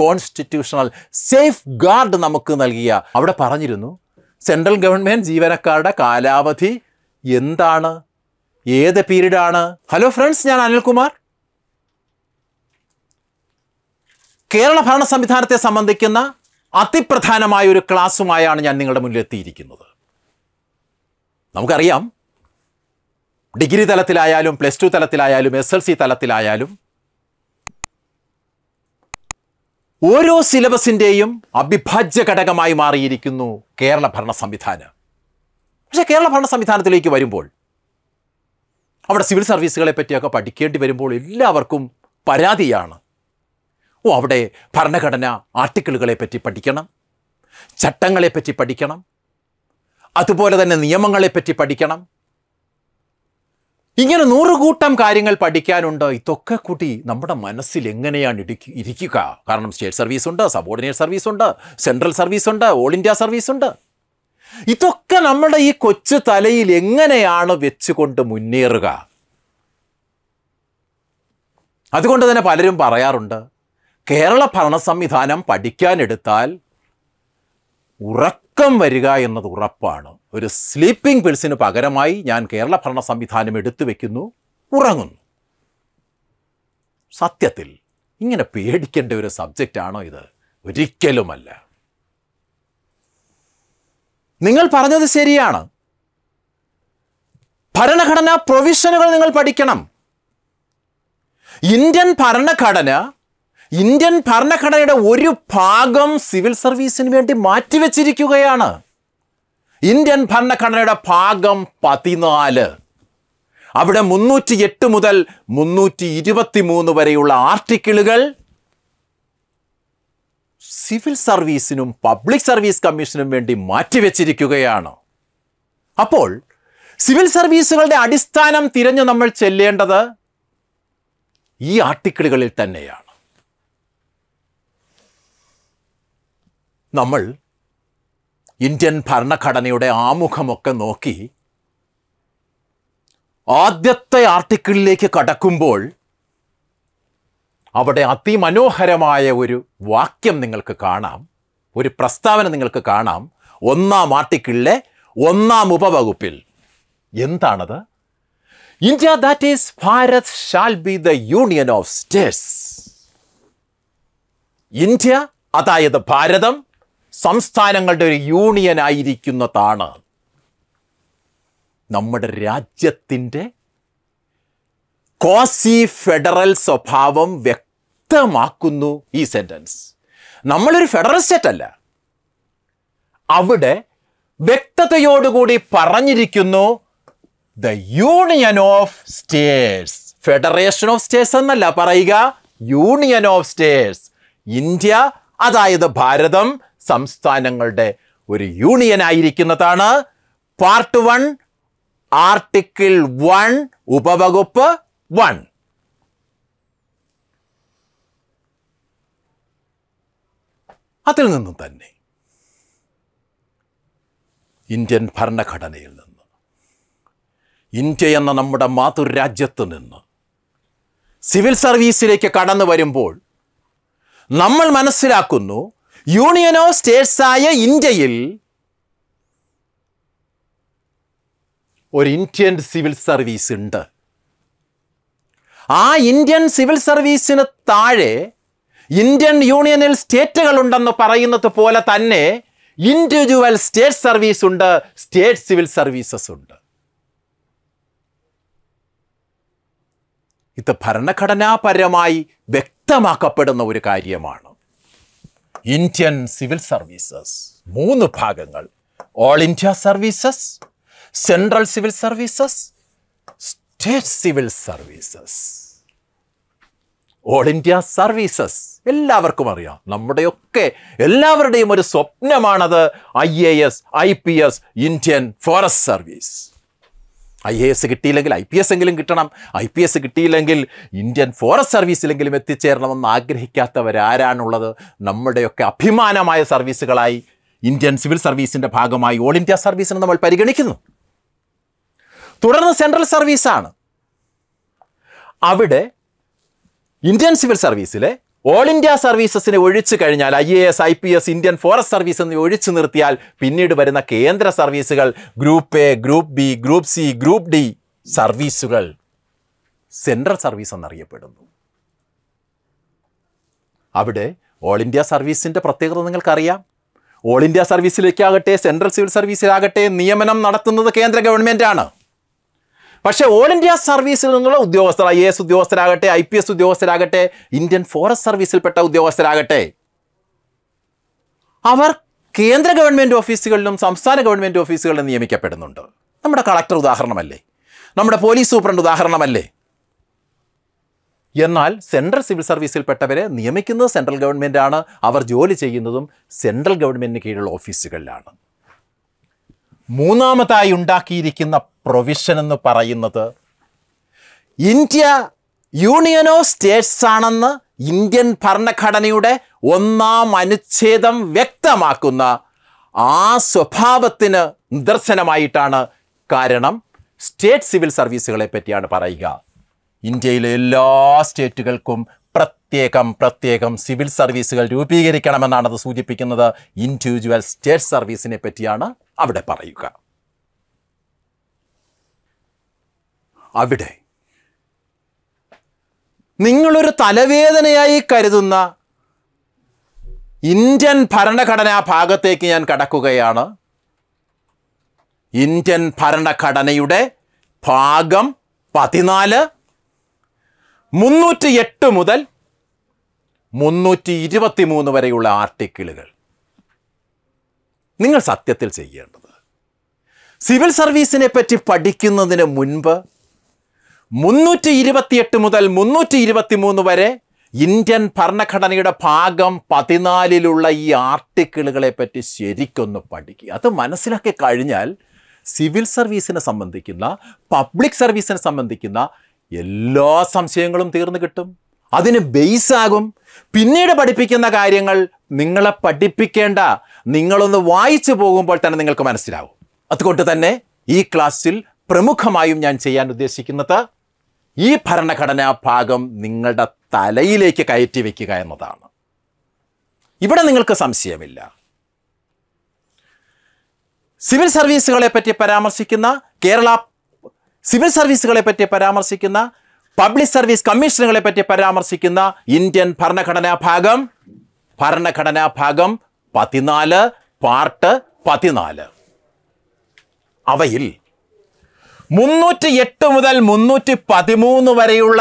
constitutional safe guard നമുക്ക് നൽകിയ അവിടെ പറഞ്ഞിരുന്നു സെൻട്രൽ ഗവൺമെൻറ് ജീവനക്കാരുടെ കാലാവധി എന്താണ് ഏത് പീരീഡാണ് ഹലോ ഫ്രണ്ട്സ് ഞാൻ അനിൽകുമാർ കേരള ഭരണ സംവിധാനത്തെ സംബന്ധിക്കുന്ന അതിപ്രധാനമായ ഒരു ക്ലാസ്സുമായാണ് ഞാൻ നിങ്ങളുടെ മുന്നിൽ എത്തിയിരിക്കുന്നത് നമുക്കറിയാം ഡിഗ്രി തലത്തിലായാലും പ്ലസ് ടു തലത്തിലായാലും എസ് എൽ സി തലത്തിലായാലും ഓരോ സിലബസിൻ്റെയും അവിഭാജ്യ ഘടകമായി മാറിയിരിക്കുന്നു കേരള ഭരണ സംവിധാനം പക്ഷേ കേരള ഭരണ സംവിധാനത്തിലേക്ക് വരുമ്പോൾ അവിടെ സിവിൽ സർവീസുകളെ പറ്റിയൊക്കെ പഠിക്കേണ്ടി വരുമ്പോൾ എല്ലാവർക്കും പരാതിയാണ് ഓ അവിടെ ഭരണഘടന ആർട്ടിക്കിളുകളെ പറ്റി പഠിക്കണം ചട്ടങ്ങളെപ്പറ്റി പഠിക്കണം അതുപോലെ തന്നെ നിയമങ്ങളെപ്പറ്റി പഠിക്കണം ഇങ്ങനെ നൂറുകൂട്ടം കാര്യങ്ങൾ പഠിക്കാനുണ്ട് ഇതൊക്കെ കൂടി നമ്മുടെ മനസ്സിൽ എങ്ങനെയാണ് ഇടിക്ക് ഇരിക്കുക കാരണം സ്റ്റേറ്റ് സർവീസ് ഉണ്ട് സബോർഡിനേറ്റ് സർവീസ് ഉണ്ട് സെൻട്രൽ സർവീസ് ഉണ്ട് ഓൾ ഇന്ത്യ സർവീസ് ഉണ്ട് ഇതൊക്കെ നമ്മുടെ ഈ കൊച്ചു തലയിൽ എങ്ങനെയാണ് വെച്ചുകൊണ്ട് മുന്നേറുക അതുകൊണ്ട് തന്നെ പലരും പറയാറുണ്ട് കേരള ഭരണ സംവിധാനം പഠിക്കാനെടുത്താൽ ഉറക്കം വരിക എന്നത് ഉറപ്പാണ് ഒരു സ്ലീപ്പിംഗ് പിൽസിന് പകരമായി ഞാൻ കേരള ഭരണ സംവിധാനം എടുത്തു വയ്ക്കുന്നു ഉറങ്ങുന്നു സത്യത്തിൽ ഇങ്ങനെ പേടിക്കേണ്ട ഒരു സബ്ജക്റ്റാണോ ഇത് ഒരിക്കലുമല്ല നിങ്ങൾ പറഞ്ഞത് ശരിയാണ് ഭരണഘടനാ പ്രൊവിഷനുകൾ നിങ്ങൾ പഠിക്കണം ഇന്ത്യൻ ഭരണഘടന ഇന്ത്യൻ ഭരണഘടനയുടെ ഒരു ഭാഗം സിവിൽ സർവീസിന് വേണ്ടി മാറ്റിവെച്ചിരിക്കുകയാണ് ഇന്ത്യൻ ഭരണഘടനയുടെ ഭാഗം പതിനാല് അവിടെ മുന്നൂറ്റി എട്ട് മുതൽ മുന്നൂറ്റി ഇരുപത്തി മൂന്ന് വരെയുള്ള ആർട്ടിക്കിളുകൾ സിവിൽ സർവീസിനും പബ്ലിക് സർവീസ് കമ്മീഷനും വേണ്ടി മാറ്റിവെച്ചിരിക്കുകയാണ് അപ്പോൾ സിവിൽ സർവീസുകളുടെ അടിസ്ഥാനം തിരഞ്ഞ് നമ്മൾ ചെല്ലേണ്ടത് ഈ ആർട്ടിക്കിളുകളിൽ തന്നെയാണ് നമ്മൾ ഇന്ത്യൻ ഭരണഘടനയുടെ ആമുഖമൊക്കെ നോക്കി ആദ്യത്തെ ആർട്ടിക്കിളിലേക്ക് കടക്കുമ്പോൾ അവിടെ അതിമനോഹരമായ ഒരു വാക്യം നിങ്ങൾക്ക് കാണാം ഒരു പ്രസ്താവന നിങ്ങൾക്ക് കാണാം ഒന്നാം ആർട്ടിക്കിളിലെ ഒന്നാം ഉപവകുപ്പിൽ എന്താണത് India that is Bharat shall be the union of states India അതായത് ഭാരതം സംസ്ഥാനങ്ങളുടെ ഒരു യൂണിയൻ ആയിരിക്കുന്നതാണ് നമ്മുടെ രാജ്യത്തിൻ്റെ കോസി ഫെഡറൽ സ്വഭാവം വ്യക്തമാക്കുന്നു ഈ സെൻറ്റൻസ് നമ്മളൊരു ഫെഡറൽ സ്റ്റേറ്റ് അല്ല അവിടെ വ്യക്തതയോടുകൂടി പറഞ്ഞിരിക്കുന്നു the union of states federation of states എന്നല്ല പറയുക യൂണിയൻ ഓഫ് സ്റ്റേറ്റ്സ് ഇന്ത്യ അതായത് ഭാരതം സംസ്ഥാനങ്ങളുടെ ഒരു യൂണിയൻ ആയിരിക്കുന്നതാണ് പാർട്ട് വൺ ആർട്ടിക്കിൾ വൺ ഉപവകുപ്പ് വൺ അതിൽ നിന്നും തന്നെ ഇന്ത്യൻ ഭരണഘടനയിൽ നിന്ന് ഇന്ത്യ എന്ന നമ്മുടെ മാതൃരാജ്യത്ത് നിന്ന് സിവിൽ സർവീസിലേക്ക് കടന്നു വരുമ്പോൾ നമ്മൾ മനസ്സിലാക്കുന്നു യൂണിയൻ ഓഫ് സ്റ്റേറ്റ്സ് ആയ ഇന്ത്യയിൽ ഒരു ഇന്ത്യൻ സിവിൽ സർവീസ് ഉണ്ട് ആ ഇന്ത്യൻ സിവിൽ സർവീസിന് താഴെ ഇന്ത്യൻ യൂണിയനിൽ സ്റ്റേറ്റുകൾ ഉണ്ടെന്ന് പറയുന്നത് പോലെ തന്നെ ഇൻഡിവിജ്വൽ സ്റ്റേറ്റ് സർവീസ് ഉണ്ട് സ്റ്റേറ്റ് സിവിൽ സർവീസസ് ഉണ്ട് ഇത് ഭരണഘടനാപരമായി വ്യക്തമാക്കപ്പെടുന്ന ഒരു കാര്യമാണ് ഇന്ത്യൻ സിവിൽ സർവീസസ് മൂന്ന് ഭാഗങ്ങൾ all India services central civil services state civil services all India services എല്ലാവർക്കും അറിയാം നമ്മുടെയൊക്കെ എല്ലാവരുടെയും ഒരു സ്വപ്നമാണത് I A S I P S Indian forest service I A S കിട്ടിയില്ലെങ്കിൽ ഐ പി എസ് എങ്കിലും കിട്ടണം ഐ പി എസ് കിട്ടിയില്ലെങ്കിൽ ഇന്ത്യൻ ഫോറസ്റ്റ് സർവീസിലെങ്കിലും എത്തിച്ചേരണമെന്ന് ആഗ്രഹിക്കാത്തവരാരാണുള്ളത് നമ്മുടെയൊക്കെ അഭിമാനമായ സർവീസുകളായി ഇന്ത്യൻ സിവിൽ സർവീസിൻ്റെ ഭാഗമായി ഓൾ ഇന്ത്യ സർവീസിനെ നമ്മൾ പരിഗണിക്കുന്നു തുടർന്ന് സെൻട്രൽ സർവീസാണ് അവിടെ ഇന്ത്യൻ സിവിൽ സർവീസിലെ ഓൾ ഇന്ത്യ സർവീസസിനെ ഒഴിച്ചു കഴിഞ്ഞാൽ I A S I P S Indian forest service എന്നിവ ഒഴിച്ചു നിർത്തിയാൽ പിന്നീട് വരുന്ന കേന്ദ്ര സർവീസുകൾ group A group B group C group D സർവീസുകൾ സെൻട്രൽ സർവീസ് എന്നറിയപ്പെടുന്നു അവിടെ ഓൾ ഇന്ത്യ സർവീസിൻ്റെ പ്രത്യേകത നിങ്ങൾക്കറിയാം ഓൾ ഇന്ത്യ സർവീസിലേക്കാകട്ടെ സെൻട്രൽ സിവിൽ സർവീസിലാകട്ടെ നിയമനം നടത്തുന്നത് കേന്ദ്ര ആണ് പക്ഷേ ഓൾ ഇന്ത്യ സർവീസിൽ നിന്നുള്ള ഉദ്യോഗസ്ഥർ ഐ എ എസ് ഉദ്യോഗസ്ഥരാകട്ടെ ഐ പി എസ് ഉദ്യോഗസ്ഥരാകട്ടെ ഇന്ത്യൻ ഫോറസ്റ്റ് സർവീസിൽപ്പെട്ട ഉദ്യോഗസ്ഥരാകട്ടെ അവർ കേന്ദ്ര ഗവൺമെൻറ് ഓഫീസുകളിലും സംസ്ഥാന ഗവൺമെൻറ് ഓഫീസുകളിലും നിയമിക്കപ്പെടുന്നുണ്ട് നമ്മുടെ കളക്ടർ ഉദാഹരണമല്ലേ നമ്മുടെ പോലീസ് സൂപ്രണ്ട് ഉദാഹരണമല്ലേ എന്നാൽ സെൻട്രൽ സിവിൽ സർവീസിൽപ്പെട്ടവരെ നിയമിക്കുന്നത് സെൻട്രൽ ആണ് അവർ ജോലി ചെയ്യുന്നതും സെൻട്രൽ ഗവൺമെൻറ്റിന് കീഴിലുള്ള ഓഫീസുകളിലാണ് മൂന്നാമതായി ഉണ്ടാക്കിയിരിക്കുന്ന പ്രൊവിഷൻ എന്ന് പറയുന്നത് ഇന്ത്യ യൂണിയൻ ഓഫ് സ്റ്റേറ്റ്സ് ആണെന്ന് ഇന്ത്യൻ ഭരണഘടനയുടെ ഒന്നാം അനുച്ഛേദം വ്യക്തമാക്കുന്ന ആ സ്വഭാവത്തിന് നിദർശനമായിട്ടാണ് കാരണം സ്റ്റേറ്റ് സിവിൽ സർവീസുകളെ പറ്റിയാണ് പറയുക ഇന്ത്യയിലെ എല്ലാ സ്റ്റേറ്റുകൾക്കും പ്രത്യേകം പ്രത്യേകം സിവിൽ സർവീസുകൾ രൂപീകരിക്കണമെന്നാണ് അത് സൂചിപ്പിക്കുന്നത് ഇൻഡിവിജ്വൽ സ്റ്റേറ്റ് സർവീസിനെ പറ്റിയാണ് അവിടെ പറയുക അവിടെ നിങ്ങളൊരു തലവേദനയായി കരുതുന്ന ഇന്ത്യൻ ഭരണഘടനാ ഭാഗത്തേക്ക് ഞാൻ കടക്കുകയാണ് ഇന്ത്യൻ ഭരണഘടനയുടെ ഭാഗം പതിനാല് മുന്നൂറ്റി എട്ട് മുതൽ മുന്നൂറ്റി ഇരുപത്തി മൂന്ന് വരെയുള്ള ആർട്ടിക്കിളുകൾ നിങ്ങൾ സത്യത്തിൽ ചെയ്യേണ്ടത് സിവിൽ സർവീസിനെ പറ്റി പഠിക്കുന്നതിന് മുൻപ് മുന്നൂറ്റി ഇരുപത്തിയെട്ട് മുതൽ മുന്നൂറ്റി ഇരുപത്തി മൂന്ന് വരെ ഇന്ത്യൻ ഭരണഘടനയുടെ ഭാഗം പതിനാലിലുള്ള ഈ ആർട്ടിക്കിളുകളെ പറ്റി ശരിക്കൊന്ന് പഠിക്കുക അത് മനസ്സിലാക്കി കഴിഞ്ഞാൽ സിവിൽ സർവീസിനെ സംബന്ധിക്കുന്ന പബ്ലിക് സർവീസിനെ സംബന്ധിക്കുന്ന എല്ലാ സംശയങ്ങളും തീർന്നു കിട്ടും അതിന് ബേസാകും പിന്നീട് പഠിപ്പിക്കുന്ന കാര്യങ്ങൾ നിങ്ങളെ പഠിപ്പിക്കേണ്ട നിങ്ങളൊന്ന് വായിച്ചു പോകുമ്പോൾ തന്നെ നിങ്ങൾക്ക് മനസ്സിലാവും അതുകൊണ്ട് തന്നെ ഈ ക്ലാസ്സിൽ പ്രമുഖമായും ഞാൻ ചെയ്യാൻ ഉദ്ദേശിക്കുന്നത് ഈ ഭരണഘടനാ ഭാഗം നിങ്ങളുടെ തലയിലേക്ക് കയറ്റി വയ്ക്കുക എന്നതാണ് ഇവിടെ നിങ്ങൾക്ക് സംശയമില്ല സിവിൽ സർവീസുകളെ പറ്റി പരാമർശിക്കുന്ന കേരള സിവിൽ സർവീസുകളെ പറ്റി പരാമർശിക്കുന്ന പബ്ലിക് സർവീസ് കമ്മീഷനുകളെ പറ്റി പരാമർശിക്കുന്ന ഇന്ത്യൻ ഭരണഘടനാ ഭാഗം ഭരണഘടനാ ഭാഗം പതിനാല് പാർട്ട് പതിനാല് അവയിൽ മുന്നൂറ്റി എട്ട് മുതൽ മുന്നൂറ്റി പതിമൂന്ന് വരെയുള്ള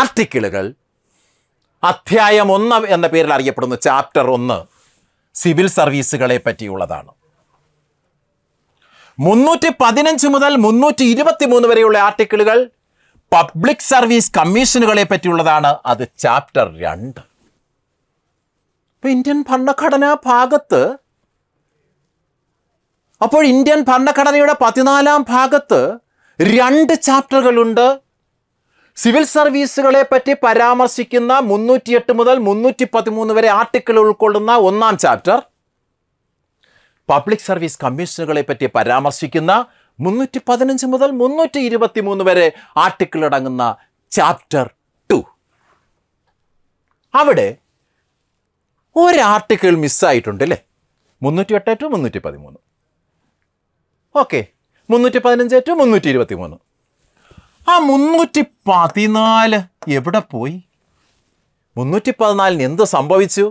ആർട്ടിക്കിളുകൾ അധ്യായം ഒന്ന് എന്ന പേരിൽ അറിയപ്പെടുന്നു ചാപ്റ്റർ ഒന്ന് സിവിൽ സർവീസുകളെ പറ്റിയുള്ളതാണ് മുന്നൂറ്റി പതിനഞ്ച് മുതൽ മുന്നൂറ്റി ഇരുപത്തി മൂന്ന് വരെയുള്ള ആർട്ടിക്കിളുകൾ പബ്ലിക് സർവീസ് കമ്മീഷനുകളെ പറ്റിയുള്ളതാണ് അത് ചാപ്റ്റർ രണ്ട് ഇന്ത്യൻ ഭരണഘടനാ ഭാഗത്ത് അപ്പോൾ ഇന്ത്യൻ ഭരണഘടനയുടെ പതിനാലാം ഭാഗത്ത് രണ്ട് ചാപ്റ്ററുകളുണ്ട് സിവിൽ സർവീസുകളെ പറ്റി പരാമർശിക്കുന്ന എട്ട് മുതൽ മുന്നൂറ്റി പതിമൂന്ന് വരെ ആർട്ടിക്കിൾ ഉൾക്കൊള്ളുന്ന ഒന്നാം ചാപ്റ്റർ പബ്ലിക് സർവീസ് കമ്മീഷനുകളെ പറ്റി പരാമർശിക്കുന്ന മുന്നൂറ്റി പതിനഞ്ച് മുതൽ മുന്നൂറ്റി ഇരുപത്തി മൂന്ന് വരെ ആർട്ടിക്കിൾ അടങ്ങുന്ന ചാപ്റ്റർ ടു അവിടെ ഒരു ആർട്ടിക്കിൾ മിസ്സായിട്ടുണ്ട് അല്ലേ മുന്നൂറ്റി എട്ട് ടു മുന്നൂറ്റി പതിമൂന്ന് ഓക്കെ മുന്നൂറ്റി പതിനഞ്ച് ടു മുന്നൂറ്റി ഇരുപത്തി മൂന്ന് ആ മുന്നൂറ്റി പതിനാല് എവിടെ പോയി മുന്നൂറ്റി പതിനാലിന് എന്ത് സംഭവിച്ചു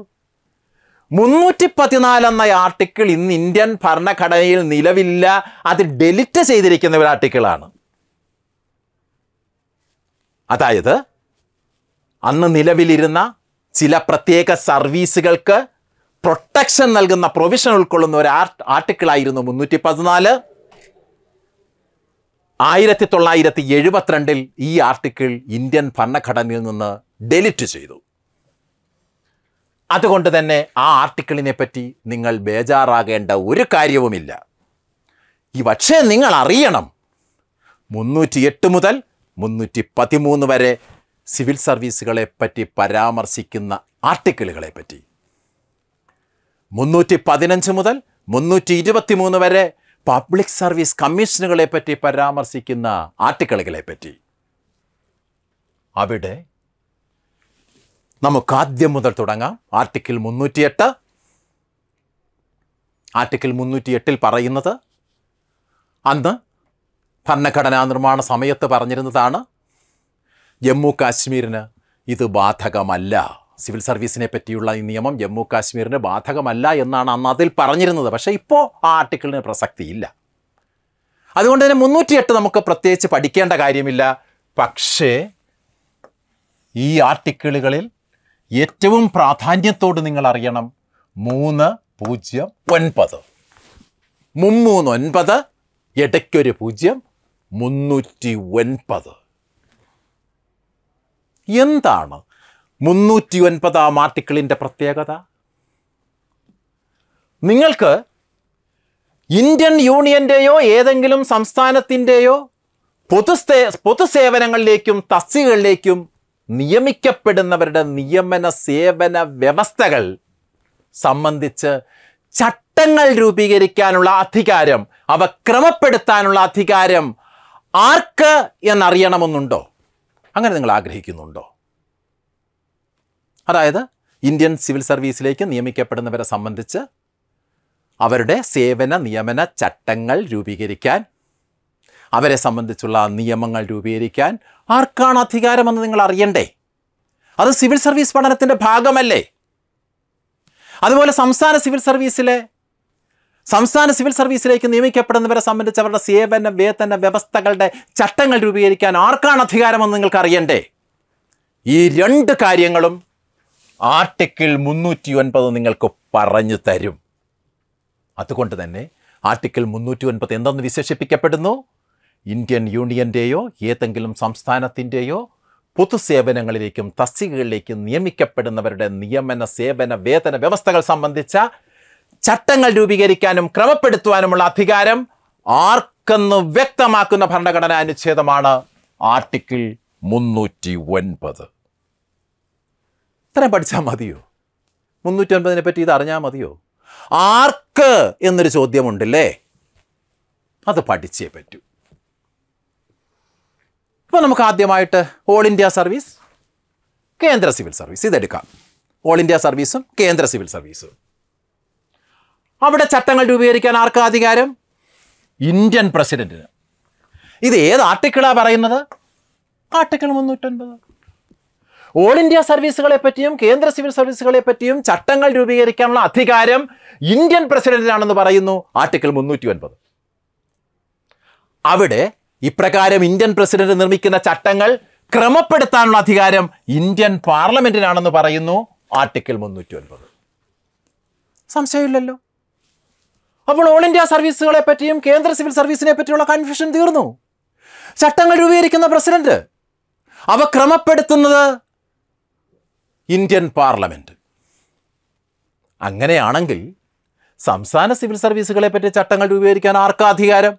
മുന്നൂറ്റി പതിനാല് എന്ന ആർട്ടിക്കിൾ ഇന്ന് ഇന്ത്യൻ ഭരണഘടനയിൽ നിലവില്ല അത് ഡെലിറ്റ് ചെയ്തിരിക്കുന്ന ഒരു ആർട്ടിക്കിളാണ് അതായത് അന്ന് നിലവിലിരുന്ന ചില പ്രത്യേക സർവീസുകൾക്ക് പ്രൊട്ടക്ഷൻ നൽകുന്ന പ്രൊവിഷൻ ഉൾക്കൊള്ളുന്ന ഒരു ആർട്ടിക്കിളായിരുന്നു മുന്നൂറ്റി പതിനാല് ആയിരത്തി തൊള്ളായിരത്തി എഴുപത്തിരണ്ടിൽ ഈ ആർട്ടിക്കിൾ ഇന്ത്യൻ ഭരണഘടനയിൽ നിന്ന് ഡെലിറ്റ് ചെയ്തു അതുകൊണ്ട് തന്നെ ആ ആർട്ടിക്കിളിനെ പറ്റി നിങ്ങൾ ബേജാറാകേണ്ട ഒരു കാര്യവുമില്ല ഈ പക്ഷേ നിങ്ങൾ അറിയണം മുന്നൂറ്റി എട്ട് മുതൽ മുന്നൂറ്റി പതിമൂന്ന് വരെ സിവിൽ സർവീസുകളെ പറ്റി പരാമർശിക്കുന്ന ആർട്ടിക്കിളുകളെ പറ്റി മുന്നൂറ്റി പതിനഞ്ച് മുതൽ മുന്നൂറ്റി ഇരുപത്തി മൂന്ന് വരെ പബ്ലിക് സർവീസ് കമ്മീഷനുകളെ പറ്റി പരാമർശിക്കുന്ന ആർട്ടിക്കിളുകളെ പറ്റി അവിടെ നമുക്ക് ആദ്യം മുതൽ തുടങ്ങാം ആർട്ടിക്കിൾ മുന്നൂറ്റിയെട്ട് ആർട്ടിക്കിൾ എട്ടിൽ പറയുന്നത് അന്ന് ഭരണഘടനാ നിർമ്മാണ സമയത്ത് പറഞ്ഞിരുന്നതാണ് ജമ്മു കാശ്മീരിന് ഇത് ബാധകമല്ല സിവിൽ സർവീസിനെ പറ്റിയുള്ള ഈ നിയമം ജമ്മു കാശ്മീരിന് ബാധകമല്ല എന്നാണ് അന്ന് അതിൽ പറഞ്ഞിരുന്നത് പക്ഷേ ഇപ്പോൾ ആ ആർട്ടിക്കിളിന് പ്രസക്തിയില്ല അതുകൊണ്ട് തന്നെ എട്ട് നമുക്ക് പ്രത്യേകിച്ച് പഠിക്കേണ്ട കാര്യമില്ല പക്ഷേ ഈ ആർട്ടിക്കിളുകളിൽ ഏറ്റവും പ്രാധാന്യത്തോട് നിങ്ങൾ അറിയണം മൂന്ന് പൂജ്യം ഒൻപത് മുമ്മൂന്ന് ഒൻപത് ഇടയ്ക്കൊരു പൂജ്യം മുന്നൂറ്റി ഒൻപത് എന്താണ് മുന്നൂറ്റി ഒൻപതാം ആർട്ടിക്കിളിൻ്റെ പ്രത്യേകത നിങ്ങൾക്ക് ഇന്ത്യൻ യൂണിയൻ്റെയോ ഏതെങ്കിലും സംസ്ഥാനത്തിൻ്റെയോ പൊതു പൊതുസേവനങ്ങളിലേക്കും തസ്തികകളിലേക്കും നിയമിക്കപ്പെടുന്നവരുടെ നിയമന സേവന വ്യവസ്ഥകൾ സംബന്ധിച്ച് ചട്ടങ്ങൾ രൂപീകരിക്കാനുള്ള അധികാരം അവ ക്രമപ്പെടുത്താനുള്ള അധികാരം ആർക്ക് എന്നറിയണമെന്നുണ്ടോ അങ്ങനെ നിങ്ങൾ ആഗ്രഹിക്കുന്നുണ്ടോ അതായത് ഇന്ത്യൻ സിവിൽ സർവീസിലേക്ക് നിയമിക്കപ്പെടുന്നവരെ സംബന്ധിച്ച് അവരുടെ സേവന നിയമന ചട്ടങ്ങൾ രൂപീകരിക്കാൻ അവരെ സംബന്ധിച്ചുള്ള നിയമങ്ങൾ രൂപീകരിക്കാൻ ആർക്കാണ് അധികാരമെന്ന് നിങ്ങൾ അറിയണ്ടേ അത് സിവിൽ സർവീസ് പഠനത്തിൻ്റെ ഭാഗമല്ലേ അതുപോലെ സംസ്ഥാന സിവിൽ സർവീസിലെ സംസ്ഥാന സിവിൽ സർവീസിലേക്ക് നിയമിക്കപ്പെടുന്നവരെ സംബന്ധിച്ച് അവരുടെ സേവന വേതന വ്യവസ്ഥകളുടെ ചട്ടങ്ങൾ രൂപീകരിക്കാൻ ആർക്കാണ് അധികാരമെന്ന് നിങ്ങൾക്ക് അറിയണ്ടേ ഈ രണ്ട് കാര്യങ്ങളും ആർട്ടിക്കിൾ മുന്നൂറ്റി ഒൻപത് നിങ്ങൾക്ക് പറഞ്ഞു തരും അതുകൊണ്ട് തന്നെ ആർട്ടിക്കിൾ മുന്നൂറ്റി ഒൻപത് എന്തെന്ന് വിശേഷിപ്പിക്കപ്പെടുന്നു ഇന്ത്യൻ യൂണിയൻ്റെയോ ഏതെങ്കിലും സംസ്ഥാനത്തിൻ്റെയോ പൊതുസേവനങ്ങളിലേക്കും തസ്തികകളിലേക്കും നിയമിക്കപ്പെടുന്നവരുടെ നിയമന സേവന വേതന വ്യവസ്ഥകൾ സംബന്ധിച്ച ചട്ടങ്ങൾ രൂപീകരിക്കാനും ക്രമപ്പെടുത്തുവാനുമുള്ള അധികാരം ആർക്കെന്ന് വ്യക്തമാക്കുന്ന ഭരണഘടനാ അനുച്ഛേദമാണ് ആർട്ടിക്കിൾ മുന്നൂറ്റി ഒൻപത് ഇത്രയും പഠിച്ചാൽ മതിയോ മുന്നൂറ്റി ഒൻപതിനെ പറ്റി ഇത് അറിഞ്ഞാൽ മതിയോ ആർക്ക് എന്നൊരു ചോദ്യമുണ്ടല്ലേ അത് പഠിച്ചേ പറ്റൂ ഇപ്പോൾ നമുക്ക് ആദ്യമായിട്ട് ഓൾ ഇന്ത്യ സർവീസ് കേന്ദ്ര സിവിൽ സർവീസ് ഇതെടുക്കാം ഓൾ ഇന്ത്യ സർവീസും കേന്ദ്ര സിവിൽ സർവീസും അവിടെ ചട്ടങ്ങൾ രൂപീകരിക്കാൻ ആർക്കാ അധികാരം ഇന്ത്യൻ പ്രസിഡന്റിന് ഇത് ഏത് ആർട്ടിക്കിളാണ് പറയുന്നത് ആർട്ടിക്കിൾ മുന്നൂറ്റൊൻപത് ഓൾ ഇന്ത്യ സർവീസുകളെ പറ്റിയും കേന്ദ്ര സിവിൽ സർവീസുകളെ പറ്റിയും ചട്ടങ്ങൾ രൂപീകരിക്കാനുള്ള അധികാരം ഇന്ത്യൻ പ്രസിഡന്റിനാണെന്ന് പറയുന്നു ആർട്ടിക്കിൾ മുന്നൂറ്റി ഒൻപത് അവിടെ ഇപ്രകാരം ഇന്ത്യൻ പ്രസിഡന്റ് നിർമ്മിക്കുന്ന ചട്ടങ്ങൾ ക്രമപ്പെടുത്താനുള്ള അധികാരം ഇന്ത്യൻ പാർലമെന്റിനാണെന്ന് പറയുന്നു ആർട്ടിക്കിൾ മുന്നൂറ്റി ഒൻപത് സംശയമില്ലല്ലോ അപ്പോൾ ഓൾ ഇന്ത്യ സർവീസുകളെ പറ്റിയും കേന്ദ്ര സിവിൽ സർവീസിനെ പറ്റിയുള്ള കൺഫ്യൂഷൻ തീർന്നു ചട്ടങ്ങൾ രൂപീകരിക്കുന്ന പ്രസിഡന്റ് അവ ക്രമപ്പെടുത്തുന്നത് ഇന്ത്യൻ പാർലമെന്റ് അങ്ങനെയാണെങ്കിൽ സംസ്ഥാന സിവിൽ സർവീസുകളെ പറ്റി ചട്ടങ്ങൾ രൂപീകരിക്കാൻ ആർക്കാ അധികാരം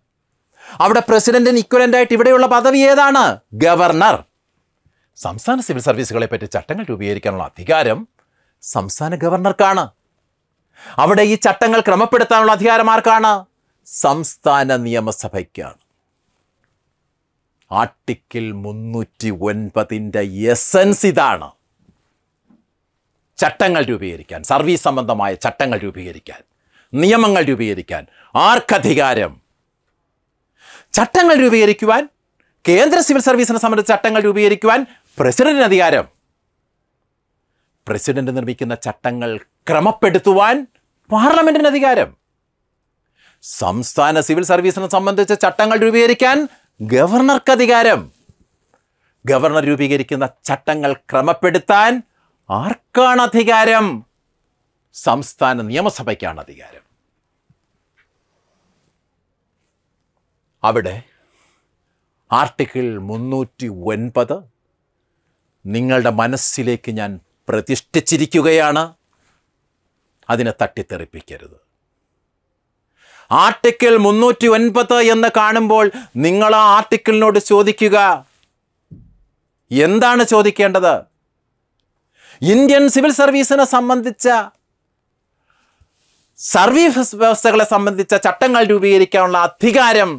അവിടെ പ്രസിഡന്റിന് ഇക്വലൻ്റായിട്ട് ഇവിടെയുള്ള പദവി ഏതാണ് ഗവർണർ സംസ്ഥാന സിവിൽ സർവീസുകളെ പറ്റി ചട്ടങ്ങൾ രൂപീകരിക്കാനുള്ള അധികാരം സംസ്ഥാന ഗവർണർക്കാണ് അവിടെ ഈ ചട്ടങ്ങൾ ക്രമപ്പെടുത്താനുള്ള അധികാരം ആർക്കാണ് സംസ്ഥാന നിയമസഭയ്ക്കാണ് ആർട്ടിക്കിൾ മുന്നൂറ്റി ഒൻപതിൻ്റെ എസൻസ് ഇതാണ് ചട്ടങ്ങൾ രൂപീകരിക്കാൻ സർവീസ് സംബന്ധമായ ചട്ടങ്ങൾ രൂപീകരിക്കാൻ നിയമങ്ങൾ രൂപീകരിക്കാൻ ആർക്കധികാരം ചട്ടങ്ങൾ രൂപീകരിക്കുവാൻ കേന്ദ്ര സിവിൽ സർവീസിനെ സംബന്ധിച്ച ചട്ടങ്ങൾ രൂപീകരിക്കുവാൻ പ്രസിഡന്റിന് അധികാരം പ്രസിഡന്റ് നിർമ്മിക്കുന്ന ചട്ടങ്ങൾ ക്രമപ്പെടുത്തുവാൻ പാർലമെന്റിന് അധികാരം സംസ്ഥാന സിവിൽ സർവീസിനെ സംബന്ധിച്ച ചട്ടങ്ങൾ രൂപീകരിക്കാൻ ഗവർണർക്ക് അധികാരം ഗവർണർ രൂപീകരിക്കുന്ന ചട്ടങ്ങൾ ക്രമപ്പെടുത്താൻ ആർക്കാണ് അധികാരം സംസ്ഥാന നിയമസഭയ്ക്കാണ് അധികാരം അവിടെ ആർട്ടിക്കിൾ മുന്നൂറ്റി ഒൻപത് നിങ്ങളുടെ മനസ്സിലേക്ക് ഞാൻ പ്രതിഷ്ഠിച്ചിരിക്കുകയാണ് അതിനെ തട്ടിത്തെറിപ്പിക്കരുത് ആർട്ടിക്കിൾ മുന്നൂറ്റി ഒൻപത് എന്ന് കാണുമ്പോൾ നിങ്ങൾ ആ ആർട്ടിക്കിളിനോട് ചോദിക്കുക എന്താണ് ചോദിക്കേണ്ടത് ഇന്ത്യൻ സിവിൽ സർവീസിനെ സംബന്ധിച്ച സർവീസ് വ്യവസ്ഥകളെ സംബന്ധിച്ച ചട്ടങ്ങൾ രൂപീകരിക്കാനുള്ള അധികാരം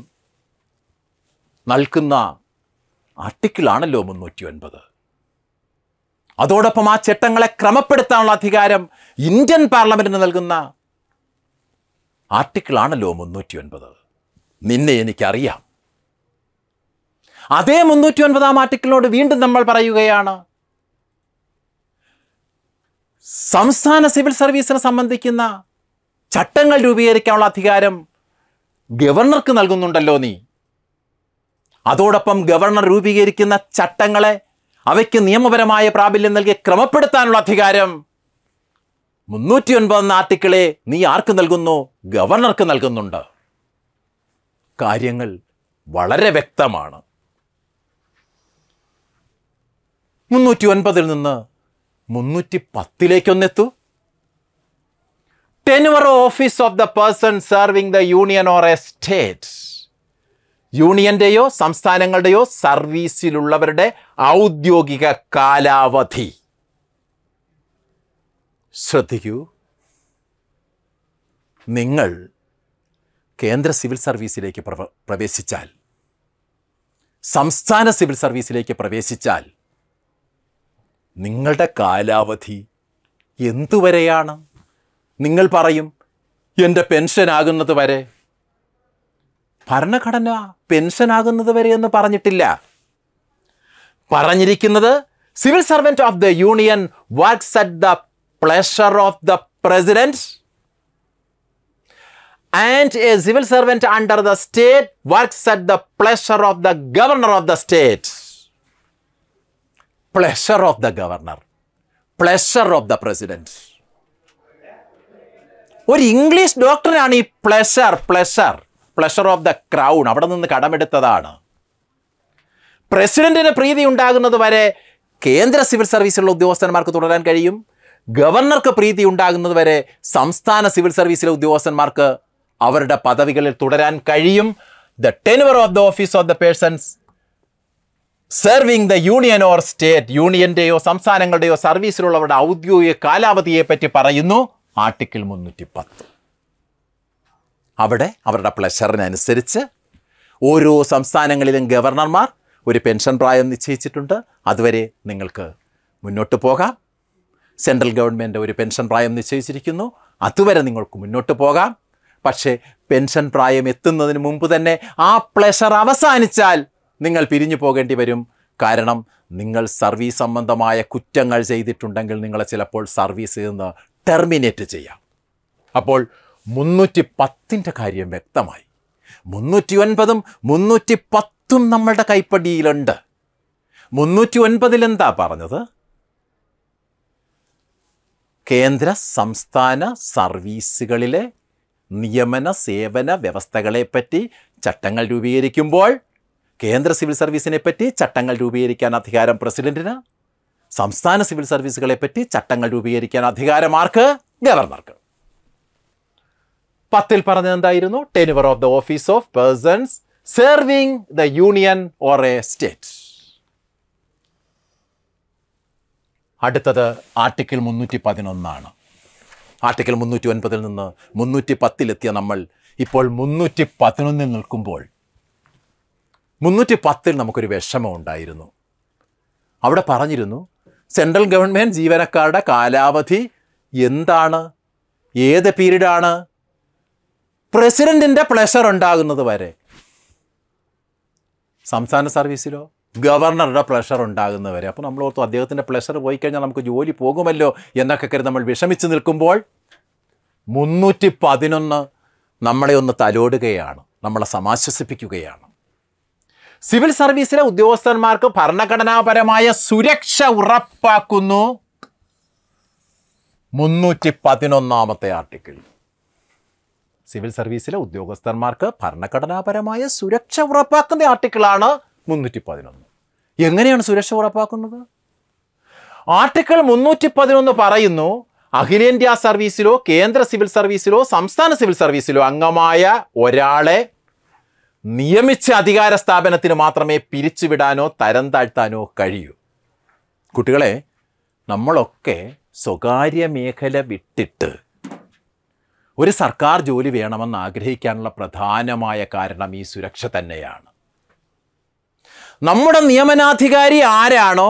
നൽകുന്ന ആർട്ടിക്കിളാണല്ലോ മുന്നൂറ്റി ഒൻപത് അതോടൊപ്പം ആ ചട്ടങ്ങളെ ക്രമപ്പെടുത്താനുള്ള അധികാരം ഇന്ത്യൻ പാർലമെൻറ്റിന് നൽകുന്ന ആർട്ടിക്കിളാണല്ലോ മുന്നൂറ്റി ഒൻപത് നിന്നെ എനിക്കറിയാം അതേ മുന്നൂറ്റി ഒൻപതാം ആർട്ടിക്കിളിനോട് വീണ്ടും നമ്മൾ പറയുകയാണ് സംസ്ഥാന സിവിൽ സർവീസിനെ സംബന്ധിക്കുന്ന ചട്ടങ്ങൾ രൂപീകരിക്കാനുള്ള അധികാരം ഗവർണർക്ക് നൽകുന്നുണ്ടല്ലോ നീ അതോടൊപ്പം ഗവർണർ രൂപീകരിക്കുന്ന ചട്ടങ്ങളെ അവയ്ക്ക് നിയമപരമായ പ്രാബല്യം നൽകി ക്രമപ്പെടുത്താനുള്ള അധികാരം മുന്നൂറ്റി ഒൻപതെന്ന ആർട്ടിക്കിളെ നീ ആർക്ക് നൽകുന്നു ഗവർണർക്ക് നൽകുന്നുണ്ട് കാര്യങ്ങൾ വളരെ വ്യക്തമാണ് മുന്നൂറ്റി ഒൻപതിൽ നിന്ന് മുന്നൂറ്റി പത്തിലേക്കൊന്നെത്തു tenure office of the person serving the union or a state യൂണിയന്റെയോ സംസ്ഥാനങ്ങളുടെയോ സർവീസിലുള്ളവരുടെ ഔദ്യോഗിക കാലാവധി ശ്രദ്ധിക്കൂ നിങ്ങൾ കേന്ദ്ര സിവിൽ സർവീസിലേക്ക് പ്രവേശിച്ചാൽ സംസ്ഥാന സിവിൽ സർവീസിലേക്ക് പ്രവേശിച്ചാൽ നിങ്ങളുടെ കാലാവധി എന്തുവരെയാണ് നിങ്ങൾ പറയും എൻ്റെ പെൻഷനാകുന്നത് വരെ ഭരണഘടന പെൻഷനാകുന്നത് വരെ എന്ന് പറഞ്ഞിട്ടില്ല പറഞ്ഞിരിക്കുന്നത് civil servant of the union works at the pleasure of the president and a civil servant under the state works at the pleasure of the governor of the state pleasure of the governor pleasure of the president ഒരു English ഡോക്ടറാണ് ഈ pleasure pleasure pleasure of the crown അവിടെ നിന്ന് കടമെടുത്തതാണ് പ്രസിഡന്റിന് പ്രീതി ഉണ്ടാകുന്നത് വരെ കേന്ദ്ര civil സർവീസിലുള്ള ഉദ്യോഗസ്ഥന്മാർക്ക് തുടരാൻ കഴിയും ഗവർണർക്ക് പ്രീതി ഉണ്ടാകുന്നത് വരെ സംസ്ഥാന സിവിൽ സർവീസിലെ ഉദ്യോഗസ്ഥന്മാർക്ക് അവരുടെ പദവികളിൽ തുടരാൻ കഴിയും the tenure of the office of the persons serving the union or state യൂണിയൻ്റെയോ സംസ്ഥാനങ്ങളുടെയോ സർവീസിലുള്ളവരുടെ ഔദ്യോഗിക കാലാവധിയെപ്പറ്റി പറയുന്നു ആർട്ടിക്കിൾ മുന്നൂറ്റി പത്ത് അവിടെ അവരുടെ പ്ലഷറിനനുസരിച്ച് ഓരോ സംസ്ഥാനങ്ങളിലും ഗവർണർമാർ ഒരു പെൻഷൻ പ്രായം നിശ്ചയിച്ചിട്ടുണ്ട് അതുവരെ നിങ്ങൾക്ക് മുന്നോട്ട് പോകാം സെൻട്രൽ ഗവൺമെൻറ് ഒരു പെൻഷൻ പ്രായം നിശ്ചയിച്ചിരിക്കുന്നു അതുവരെ നിങ്ങൾക്ക് മുന്നോട്ട് പോകാം പക്ഷേ പെൻഷൻ പ്രായം എത്തുന്നതിന് മുമ്പ് തന്നെ ആ പ്ലഷർ അവസാനിച്ചാൽ നിങ്ങൾ പിരിഞ്ഞു പോകേണ്ടി വരും കാരണം നിങ്ങൾ സർവീസ് സംബന്ധമായ കുറ്റങ്ങൾ ചെയ്തിട്ടുണ്ടെങ്കിൽ നിങ്ങളെ ചിലപ്പോൾ സർവീസിൽ നിന്ന് ടെർമിനേറ്റ് ചെയ്യാം അപ്പോൾ മുന്നൂറ്റി പത്തിൻ്റെ കാര്യം വ്യക്തമായി മുന്നൂറ്റി ഒൻപതും മുന്നൂറ്റി പത്തും നമ്മളുടെ കൈപ്പടിയിലുണ്ട് മുന്നൂറ്റി ഒൻപതിൽ എന്താ പറഞ്ഞത് കേന്ദ്ര സംസ്ഥാന സർവീസുകളിലെ നിയമന സേവന വ്യവസ്ഥകളെപ്പറ്റി ചട്ടങ്ങൾ രൂപീകരിക്കുമ്പോൾ കേന്ദ്ര സിവിൽ സർവീസിനെ പറ്റി ചട്ടങ്ങൾ രൂപീകരിക്കാൻ അധികാരം പ്രസിഡന്റിന് സംസ്ഥാന സിവിൽ സർവീസുകളെപ്പറ്റി ചട്ടങ്ങൾ രൂപീകരിക്കാൻ അധികാരമാർക്ക് ഗവർണർക്ക് പത്തിൽ പറഞ്ഞത് എന്തായിരുന്നു tenure of the office of persons serving the union or a state അടുത്തത് ആർട്ടിക്കിൾ മുന്നൂറ്റി പതിനൊന്നാണ് ആർട്ടിക്കിൾ മുന്നൂറ്റി ഒൻപതിൽ നിന്ന് മുന്നൂറ്റി പത്തിലെത്തിയ നമ്മൾ ഇപ്പോൾ മുന്നൂറ്റി പതിനൊന്നിൽ നിൽക്കുമ്പോൾ മുന്നൂറ്റി പത്തിൽ നമുക്കൊരു വിഷമം ഉണ്ടായിരുന്നു അവിടെ പറഞ്ഞിരുന്നു സെൻട്രൽ ഗവൺമെൻറ് ജീവനക്കാരുടെ കാലാവധി എന്താണ് ഏത് പീരീഡാണ് പ്രസിഡന്റിന്റെ പ്ലഷർ ഉണ്ടാകുന്നത് വരെ സംസ്ഥാന സർവീസിലോ ഗവർണറുടെ പ്ലഷർ ഉണ്ടാകുന്നവരെ അപ്പോൾ നമ്മൾ ഓർത്തു അദ്ദേഹത്തിൻ്റെ പ്ലഷർ പോയി കഴിഞ്ഞാൽ നമുക്ക് ജോലി പോകുമല്ലോ എന്നൊക്കെ കരുതി നമ്മൾ വിഷമിച്ച് നിൽക്കുമ്പോൾ മുന്നൂറ്റി പതിനൊന്ന് നമ്മളെ ഒന്ന് തലോടുകയാണ് നമ്മളെ സമാശ്വസിപ്പിക്കുകയാണ് സിവിൽ സർവീസിലെ ഉദ്യോഗസ്ഥന്മാർക്ക് ഭരണഘടനാപരമായ സുരക്ഷ ഉറപ്പാക്കുന്നു മുന്നൂറ്റി പതിനൊന്നാമത്തെ ആർട്ടിക്കിൾ സിവിൽ സർവീസിലെ ഉദ്യോഗസ്ഥന്മാർക്ക് ഭരണഘടനാപരമായ സുരക്ഷ ഉറപ്പാക്കുന്ന ആർട്ടിക്കിളാണ് മുന്നൂറ്റി പതിനൊന്ന് എങ്ങനെയാണ് സുരക്ഷ ഉറപ്പാക്കുന്നത് ആർട്ടിക്കിൾ മുന്നൂറ്റി പതിനൊന്ന് പറയുന്നു അഖിലേന്ത്യാ സർവീസിലോ കേന്ദ്ര സിവിൽ സർവീസിലോ സംസ്ഥാന സിവിൽ സർവീസിലോ അംഗമായ ഒരാളെ നിയമിച്ച അധികാര സ്ഥാപനത്തിന് മാത്രമേ പിരിച്ചുവിടാനോ തരം താഴ്ത്താനോ കഴിയൂ കുട്ടികളെ നമ്മളൊക്കെ സ്വകാര്യ മേഖല വിട്ടിട്ട് ഒരു സർക്കാർ ജോലി വേണമെന്ന് ആഗ്രഹിക്കാനുള്ള പ്രധാനമായ കാരണം ഈ സുരക്ഷ തന്നെയാണ് നമ്മുടെ നിയമനാധികാരി ആരാണോ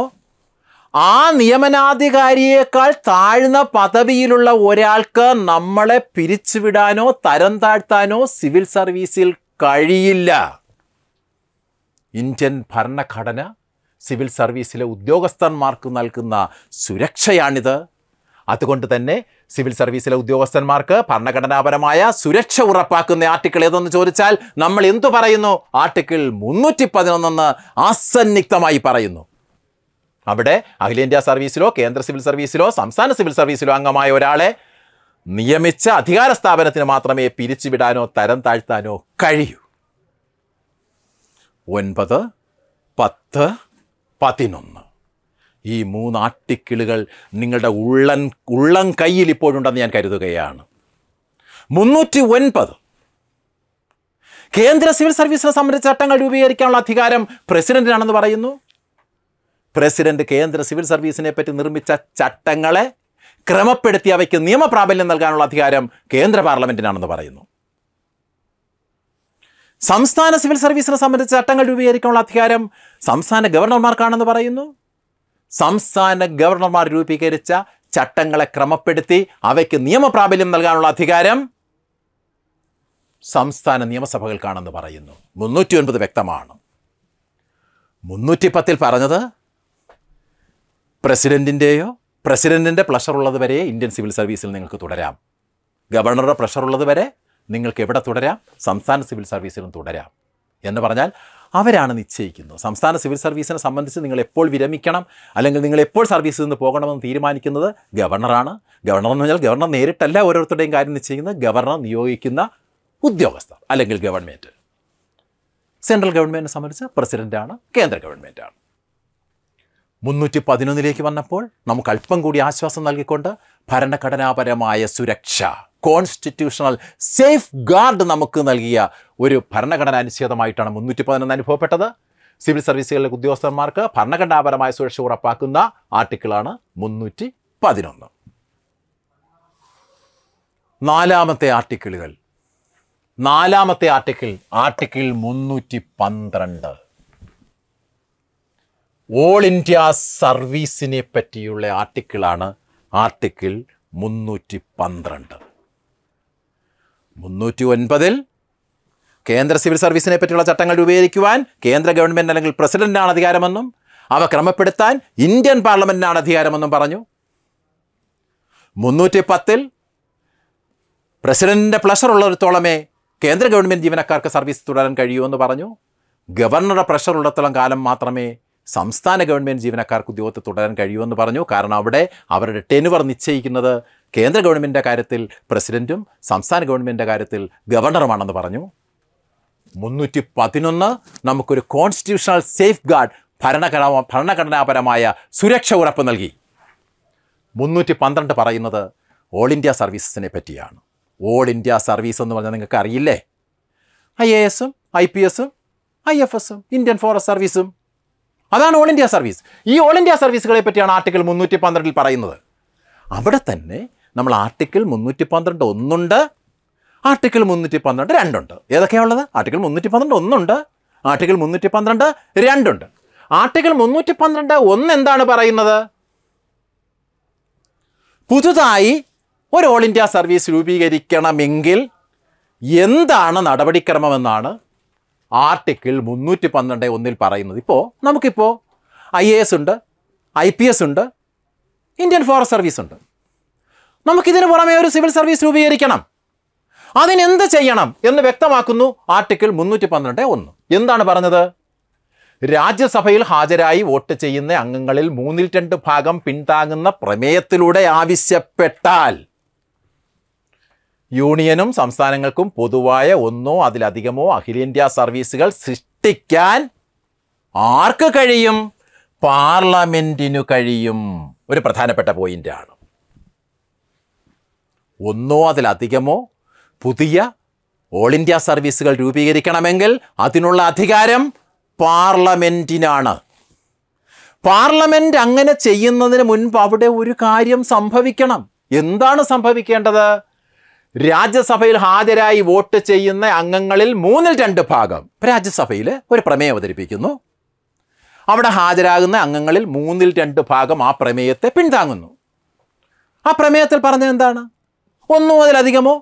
ആ നിയമനാധികാരിയേക്കാൾ താഴ്ന്ന പദവിയിലുള്ള ഒരാൾക്ക് നമ്മളെ പിരിച്ചുവിടാനോ തരം താഴ്ത്താനോ സിവിൽ സർവീസിൽ കഴിയില്ല ഇന്ത്യൻ ഭരണഘടന സിവിൽ സർവീസിലെ ഉദ്യോഗസ്ഥന്മാർക്ക് നൽകുന്ന സുരക്ഷയാണിത് അതുകൊണ്ട് തന്നെ സിവിൽ സർവീസിലെ ഉദ്യോഗസ്ഥന്മാർക്ക് ഭരണഘടനാപരമായ സുരക്ഷ ഉറപ്പാക്കുന്ന ആർട്ടിക്കിൾ ഏതെന്ന് ചോദിച്ചാൽ നമ്മൾ എന്തു പറയുന്നു ആർട്ടിക്കിൾ മുന്നൂറ്റി പതിനൊന്നെന്ന് ആസന്നിഗ്ധമായി പറയുന്നു അവിടെ അഖിലേന്ത്യാ സർവീസിലോ കേന്ദ്ര സിവിൽ സർവീസിലോ സംസ്ഥാന സിവിൽ സർവീസിലോ അംഗമായ ഒരാളെ നിയമിച്ച അധികാര സ്ഥാപനത്തിന് മാത്രമേ പിരിച്ചുവിടാനോ തരം താഴ്ത്താനോ കഴിയൂ ഒൻപത് പത്ത് പതിനൊന്ന് ഈ മൂന്ന് ആർട്ടിക്കിളുകൾ നിങ്ങളുടെ ഉള്ളൻ ഉള്ളം കയ്യിൽ ഇപ്പോഴുണ്ടെന്ന് ഞാൻ കരുതുകയാണ് മുന്നൂറ്റി ഒൻപത് കേന്ദ്ര സിവിൽ സർവീസിനെ സംബന്ധിച്ച ചട്ടങ്ങൾ രൂപീകരിക്കാനുള്ള അധികാരം പ്രസിഡന്റിനാണെന്ന് പറയുന്നു പ്രസിഡന്റ് കേന്ദ്ര സിവിൽ സർവീസിനെ പറ്റി നിർമ്മിച്ച ചട്ടങ്ങളെ ക്രമപ്പെടുത്തി അവയ്ക്ക് നിയമപ്രാബല്യം നൽകാനുള്ള അധികാരം കേന്ദ്ര പാർലമെന്റിനാണെന്ന് പറയുന്നു സംസ്ഥാന സിവിൽ സർവീസിനെ സംബന്ധിച്ച ചട്ടങ്ങൾ രൂപീകരിക്കാനുള്ള അധികാരം സംസ്ഥാന ഗവർണർമാർക്കാണെന്ന് പറയുന്നു സംസ്ഥാന ഗവർണർമാർ രൂപീകരിച്ച ചട്ടങ്ങളെ ക്രമപ്പെടുത്തി അവയ്ക്ക് നിയമപ്രാബല്യം നൽകാനുള്ള അധികാരം സംസ്ഥാന നിയമസഭകൾക്കാണെന്ന് പറയുന്നു മുന്നൂറ്റി ഒൻപത് വ്യക്തമാണ് മുന്നൂറ്റി പത്തിൽ പറഞ്ഞത് പ്രസിഡൻറ്റിൻ്റെയോ പ്രസിഡൻറ്റിൻ്റെ പ്ലഷറുള്ളത് വരെ ഇന്ത്യൻ സിവിൽ സർവീസിൽ നിങ്ങൾക്ക് തുടരാം ഗവർണറുടെ പ്ലഷറുള്ളത് വരെ നിങ്ങൾക്ക് എവിടെ തുടരാം സംസ്ഥാന സിവിൽ സർവീസിലും തുടരാം എന്ന് പറഞ്ഞാൽ അവരാണ് നിശ്ചയിക്കുന്നത് സംസ്ഥാന സിവിൽ സർവീസിനെ സംബന്ധിച്ച് നിങ്ങൾ എപ്പോൾ വിരമിക്കണം അല്ലെങ്കിൽ നിങ്ങൾ എപ്പോൾ സർവീസിൽ നിന്ന് പോകണമെന്ന് തീരുമാനിക്കുന്നത് ഗവർണറാണ് ഗവർണർ എന്ന് പറഞ്ഞാൽ ഗവർണർ നേരിട്ടല്ല ഓരോരുത്തരുടെയും കാര്യം നിശ്ചയിക്കുന്നത് ഗവർണർ നിയോഗിക്കുന്ന ഉദ്യോഗസ്ഥർ അല്ലെങ്കിൽ ഗവൺമെൻറ് സെൻട്രൽ ഗവൺമെൻറ്റിനെ സംബന്ധിച്ച് പ്രസിഡൻ്റാണ് കേന്ദ്ര ഗവൺമെൻറ്റാണ് മുന്നൂറ്റി പതിനൊന്നിലേക്ക് വന്നപ്പോൾ നമുക്ക് അല്പം കൂടി ആശ്വാസം നൽകിക്കൊണ്ട് ഭരണഘടനാപരമായ സുരക്ഷ കോൺസ്റ്റിറ്റ്യൂഷണൽ സേഫ് ഗാർഡ് നമുക്ക് നൽകിയ ഒരു ഭരണഘടന അനുച്ഛേദമായിട്ടാണ് മുന്നൂറ്റി പതിനൊന്ന് അനുഭവപ്പെട്ടത് സിവിൽ സർവീസുകളിലെ ഉദ്യോഗസ്ഥന്മാർക്ക് ഭരണഘടനാപരമായ സുരക്ഷ ഉറപ്പാക്കുന്ന ആർട്ടിക്കിളാണ് മുന്നൂറ്റി പതിനൊന്ന് നാലാമത്തെ ആർട്ടിക്കിളുകൾ നാലാമത്തെ ആർട്ടിക്കിൾ ആർട്ടിക്കിൾ മുന്നൂറ്റി പന്ത്രണ്ട് ഓൾ ഇന്ത്യ സർവീസിനെ പറ്റിയുള്ള ആർട്ടിക്കിളാണ് ആർട്ടിക്കിൾ മുന്നൂറ്റി പന്ത്രണ്ട് മുന്നൂറ്റി ഒൻപതിൽ കേന്ദ്ര സിവിൽ സർവീസിനെ പറ്റിയുള്ള ചട്ടങ്ങൾ രൂപീകരിക്കുവാൻ കേന്ദ്ര ഗവൺമെൻറ് അല്ലെങ്കിൽ പ്രസിഡൻ്റാണ് അധികാരമെന്നും അവ ക്രമപ്പെടുത്താൻ ഇന്ത്യൻ പാർലമെൻറ്റിനാണ് അധികാരമെന്നും പറഞ്ഞു മുന്നൂറ്റി പത്തിൽ പ്രസിഡൻറ്റിൻ്റെ പ്ലഷർ ഉള്ളിടത്തോളമേ കേന്ദ്ര ഗവൺമെൻറ് ജീവനക്കാർക്ക് സർവീസ് തുടരാൻ കഴിയൂ എന്ന് പറഞ്ഞു ഗവർണറുടെ പ്രഷർ ഉള്ളിടത്തോളം കാലം മാത്രമേ സംസ്ഥാന ഗവൺമെൻറ് ജീവനക്കാർക്ക് ഉദ്യോഗത്തിൽ തുടരാൻ കഴിയൂ എന്ന് പറഞ്ഞു കാരണം അവിടെ അവരുടെ ടെനുവർ നിശ്ചയിക്കുന്നത് കേന്ദ്ര ഗവൺമെൻറ്റിൻ്റെ കാര്യത്തിൽ പ്രസിഡൻറ്റും സംസ്ഥാന ഗവൺമെൻറ്റിൻ്റെ കാര്യത്തിൽ ഗവർണറുമാണെന്ന് പറഞ്ഞു മുന്നൂറ്റി പതിനൊന്ന് നമുക്കൊരു കോൺസ്റ്റിറ്റ്യൂഷണൽ സേഫ് ഗാർഡ് ഭരണഘട ഭരണഘടനാപരമായ സുരക്ഷ ഉറപ്പ് നൽകി മുന്നൂറ്റി പന്ത്രണ്ട് പറയുന്നത് ഓൾ ഇന്ത്യ സർവീസസിനെ പറ്റിയാണ് ഓൾ ഇന്ത്യ സർവീസ് എന്ന് പറഞ്ഞാൽ നിങ്ങൾക്ക് അറിയില്ലേ ഐ എ എസും ഐ പി എസും ഐ എഫ് എസും ഇന്ത്യൻ ഫോറസ്റ്റ് സർവീസും അതാണ് ഓൾ ഇന്ത്യ സർവീസ് ഈ ഓൾ ഇന്ത്യ സർവീസുകളെ പറ്റിയാണ് ആർട്ടിക്കിൾ മുന്നൂറ്റി പന്ത്രണ്ടിൽ പറയുന്നത് അവിടെ തന്നെ നമ്മൾ ആർട്ടിക്കിൾ മുന്നൂറ്റി പന്ത്രണ്ട് ഒന്നുണ്ട് ആർട്ടിക്കിൾ മുന്നൂറ്റി പന്ത്രണ്ട് രണ്ടുണ്ട് ഏതൊക്കെയാണുള്ളത് ആർട്ടിക്കിൾ മുന്നൂറ്റി പന്ത്രണ്ട് ഒന്നുണ്ട് ആർട്ടിക്കിൾ മുന്നൂറ്റി പന്ത്രണ്ട് രണ്ടുണ്ട് ആർട്ടിക്കിൾ മുന്നൂറ്റി പന്ത്രണ്ട് ഒന്ന് എന്താണ് പറയുന്നത് പുതുതായി ഒരു ഓൾ ഇന്ത്യ സർവീസ് രൂപീകരിക്കണമെങ്കിൽ എന്താണ് നടപടിക്രമമെന്നാണ് ആർട്ടിക്കിൾ മുന്നൂറ്റി പന്ത്രണ്ട് ഒന്നിൽ പറയുന്നത് ഇപ്പോൾ നമുക്കിപ്പോൾ ഐ എ എസ് ഉണ്ട് ഐ പി എസ് ഉണ്ട് ഇന്ത്യൻ ഫോറസ്റ്റ് സർവീസ് ഉണ്ട് നമുക്കിതിനു പുറമെ ഒരു സിവിൽ സർവീസ് രൂപീകരിക്കണം അതിനെന്ത് ചെയ്യണം എന്ന് വ്യക്തമാക്കുന്നു ആർട്ടിക്കിൾ മുന്നൂറ്റി പന്ത്രണ്ട് ഒന്ന് എന്താണ് പറഞ്ഞത് രാജ്യസഭയിൽ ഹാജരായി വോട്ട് ചെയ്യുന്ന അംഗങ്ങളിൽ മൂന്നിൽ രണ്ട് ഭാഗം പിന്താങ്ങുന്ന പ്രമേയത്തിലൂടെ ആവശ്യപ്പെട്ടാൽ യൂണിയനും സംസ്ഥാനങ്ങൾക്കും പൊതുവായ ഒന്നോ അതിലധികമോ അഖിലേന്ത്യാ സർവീസുകൾ സൃഷ്ടിക്കാൻ ആർക്ക് കഴിയും പാർലമെൻറ്റിനു കഴിയും ഒരു പ്രധാനപ്പെട്ട പോയിൻ്റാണ് ഒന്നോ അതിലധികമോ പുതിയ ഓൾ ഇന്ത്യ സർവീസുകൾ രൂപീകരിക്കണമെങ്കിൽ അതിനുള്ള അധികാരം പാർലമെൻറ്റിനാണ് പാർലമെൻറ്റ് അങ്ങനെ ചെയ്യുന്നതിന് മുൻപ് അവിടെ ഒരു കാര്യം സംഭവിക്കണം എന്താണ് സംഭവിക്കേണ്ടത് രാജ്യസഭയിൽ ഹാജരായി വോട്ട് ചെയ്യുന്ന അംഗങ്ങളിൽ മൂന്നിൽ രണ്ട് ഭാഗം രാജ്യസഭയിൽ ഒരു പ്രമേയം അവതരിപ്പിക്കുന്നു അവിടെ ഹാജരാകുന്ന അംഗങ്ങളിൽ മൂന്നിൽ രണ്ട് ഭാഗം ആ പ്രമേയത്തെ പിന്താങ്ങുന്നു ആ പ്രമേയത്തിൽ പറഞ്ഞത് എന്താണ് ഒന്നോ അതിലധികമോ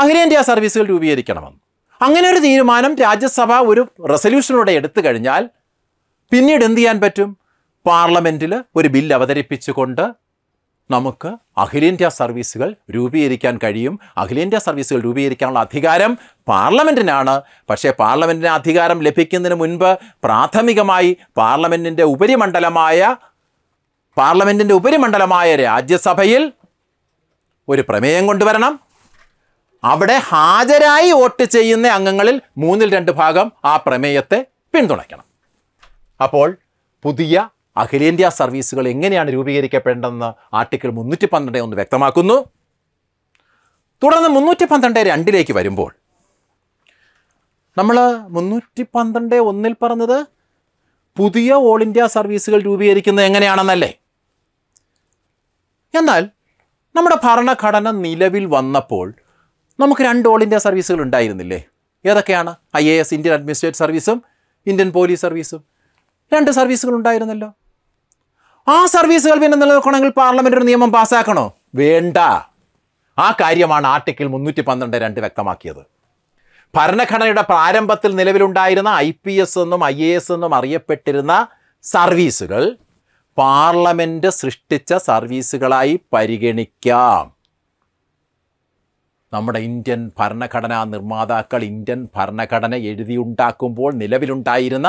അഖിലേന്ത്യാ സർവീസുകൾ രൂപീകരിക്കണമെന്ന് അങ്ങനെ ഒരു തീരുമാനം രാജ്യസഭ ഒരു റെസൊല്യൂഷനോടെ എടുത്തു കഴിഞ്ഞാൽ പിന്നീട് എന്ത് ചെയ്യാൻ പറ്റും പാർലമെൻറ്റിൽ ഒരു ബിൽ അവതരിപ്പിച്ചുകൊണ്ട് നമുക്ക് അഖിലേന്ത്യാ സർവീസുകൾ രൂപീകരിക്കാൻ കഴിയും അഖിലേന്ത്യാ സർവീസുകൾ രൂപീകരിക്കാനുള്ള അധികാരം പാർലമെൻറ്റിനാണ് പക്ഷേ പാർലമെൻറ്റിന് അധികാരം ലഭിക്കുന്നതിന് മുൻപ് പ്രാഥമികമായി പാർലമെൻറ്റിൻ്റെ ഉപരിമണ്ഡലമായ പാർലമെൻറ്റിൻ്റെ ഉപരിമണ്ഡലമായ രാജ്യസഭയിൽ ഒരു പ്രമേയം കൊണ്ടുവരണം അവിടെ ഹാജരായി വോട്ട് ചെയ്യുന്ന അംഗങ്ങളിൽ മൂന്നിൽ രണ്ട് ഭാഗം ആ പ്രമേയത്തെ പിന്തുണയ്ക്കണം അപ്പോൾ പുതിയ അഖിലേന്ത്യാ സർവീസുകൾ എങ്ങനെയാണ് രൂപീകരിക്കപ്പെടേണ്ടതെന്ന് ആർട്ടിക്കിൾ മുന്നൂറ്റി പന്ത്രണ്ട് ഒന്ന് വ്യക്തമാക്കുന്നു തുടർന്ന് മുന്നൂറ്റി പന്ത്രണ്ട് രണ്ടിലേക്ക് വരുമ്പോൾ നമ്മൾ മുന്നൂറ്റി പന്ത്രണ്ട് ഒന്നിൽ പറഞ്ഞത് പുതിയ ഓൾ ഇന്ത്യ സർവീസുകൾ രൂപീകരിക്കുന്നത് എങ്ങനെയാണെന്നല്ലേ എന്നാൽ നമ്മുടെ ഭരണഘടന നിലവിൽ വന്നപ്പോൾ നമുക്ക് രണ്ട് ഓൾ ഇന്ത്യ സർവീസുകൾ ഉണ്ടായിരുന്നില്ലേ ഏതൊക്കെയാണ് I A S Indian administrative സർവീസും ഇന്ത്യൻ പോലീസ് സർവീസും രണ്ട് സർവീസുകൾ ഉണ്ടായിരുന്നല്ലോ ആ സർവീസുകൾ പിന്നെ നിലനിൽക്കണമെങ്കിൽ പാർലമെൻ്റ് ഒരു നിയമം പാസ്സാക്കണോ വേണ്ട ആ കാര്യമാണ് ആർട്ടിക്കിൾ മുന്നൂറ്റി പന്ത്രണ്ട് രണ്ട് വ്യക്തമാക്കിയത് ഭരണഘടനയുടെ പ്രാരംഭത്തിൽ നിലവിലുണ്ടായിരുന്ന ഐ പി എസ് എന്നും ഐ എ എസ് എന്നും അറിയപ്പെട്ടിരുന്ന സർവീസുകൾ പാർലമെൻറ്റ് സൃഷ്ടിച്ച സർവീസുകളായി പരിഗണിക്കാം നമ്മുടെ ഇന്ത്യൻ ഭരണഘടനാ നിർമ്മാതാക്കൾ ഇന്ത്യൻ ഭരണഘടന എഴുതിയുണ്ടാക്കുമ്പോൾ നിലവിലുണ്ടായിരുന്ന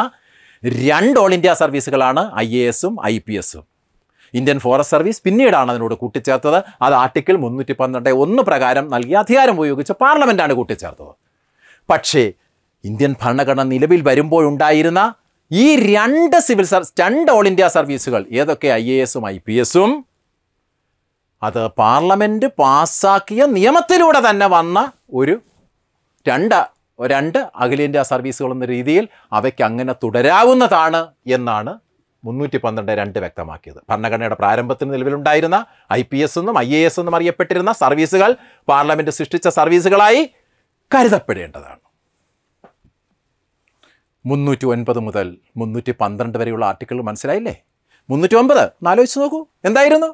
രണ്ട് ഓൾ ഇന്ത്യ സർവീസുകളാണ് ഐ എ എസും ഐ പി എസും ഇന്ത്യൻ ഫോറസ്റ്റ് സർവീസ് പിന്നീടാണ് അതിനോട് കൂട്ടിച്ചേർത്തത് അത് ആർട്ടിക്കിൾ മുന്നൂറ്റി പന്ത്രണ്ട് ഒന്ന് പ്രകാരം നൽകിയ അധികാരം ഉപയോഗിച്ച് പാർലമെൻറ്റാണ് കൂട്ടിച്ചേർത്തത് പക്ഷേ ഇന്ത്യൻ ഭരണഘടന നിലവിൽ വരുമ്പോഴുണ്ടായിരുന്ന ഈ രണ്ട് സിവിൽ സർവീസ് രണ്ട് ഓൾ ഇന്ത്യ സർവീസുകൾ ഏതൊക്കെ ഐ എ എസും ഐ പി എസും അത് പാർലമെൻറ്റ് പാസ്സാക്കിയ നിയമത്തിലൂടെ തന്നെ വന്ന ഒരു രണ്ട് രണ്ട് അഖിലേന്ത്യാ സർവീസുകൾ എന്ന രീതിയിൽ അവയ്ക്ക് അങ്ങനെ തുടരാവുന്നതാണ് എന്നാണ് മുന്നൂറ്റി പന്ത്രണ്ട് രണ്ട് വ്യക്തമാക്കിയത് ഭരണഘടനയുടെ പ്രാരംഭത്തിന് നിലവിലുണ്ടായിരുന്ന ഐ പി എസ് എന്നും ഐ എ എസ് എന്നും അറിയപ്പെട്ടിരുന്ന സർവീസുകൾ പാർലമെൻറ്റ് സൃഷ്ടിച്ച സർവീസുകളായി കരുതപ്പെടേണ്ടതാണ് മുന്നൂറ്റി ഒൻപത് മുതൽ മുന്നൂറ്റി പന്ത്രണ്ട് വരെയുള്ള ആർട്ടിക്കിൾ മനസ്സിലായില്ലേ മുന്നൂറ്റി ഒൻപത് നാലോചിച്ച് നോക്കൂ എന്തായിരുന്നു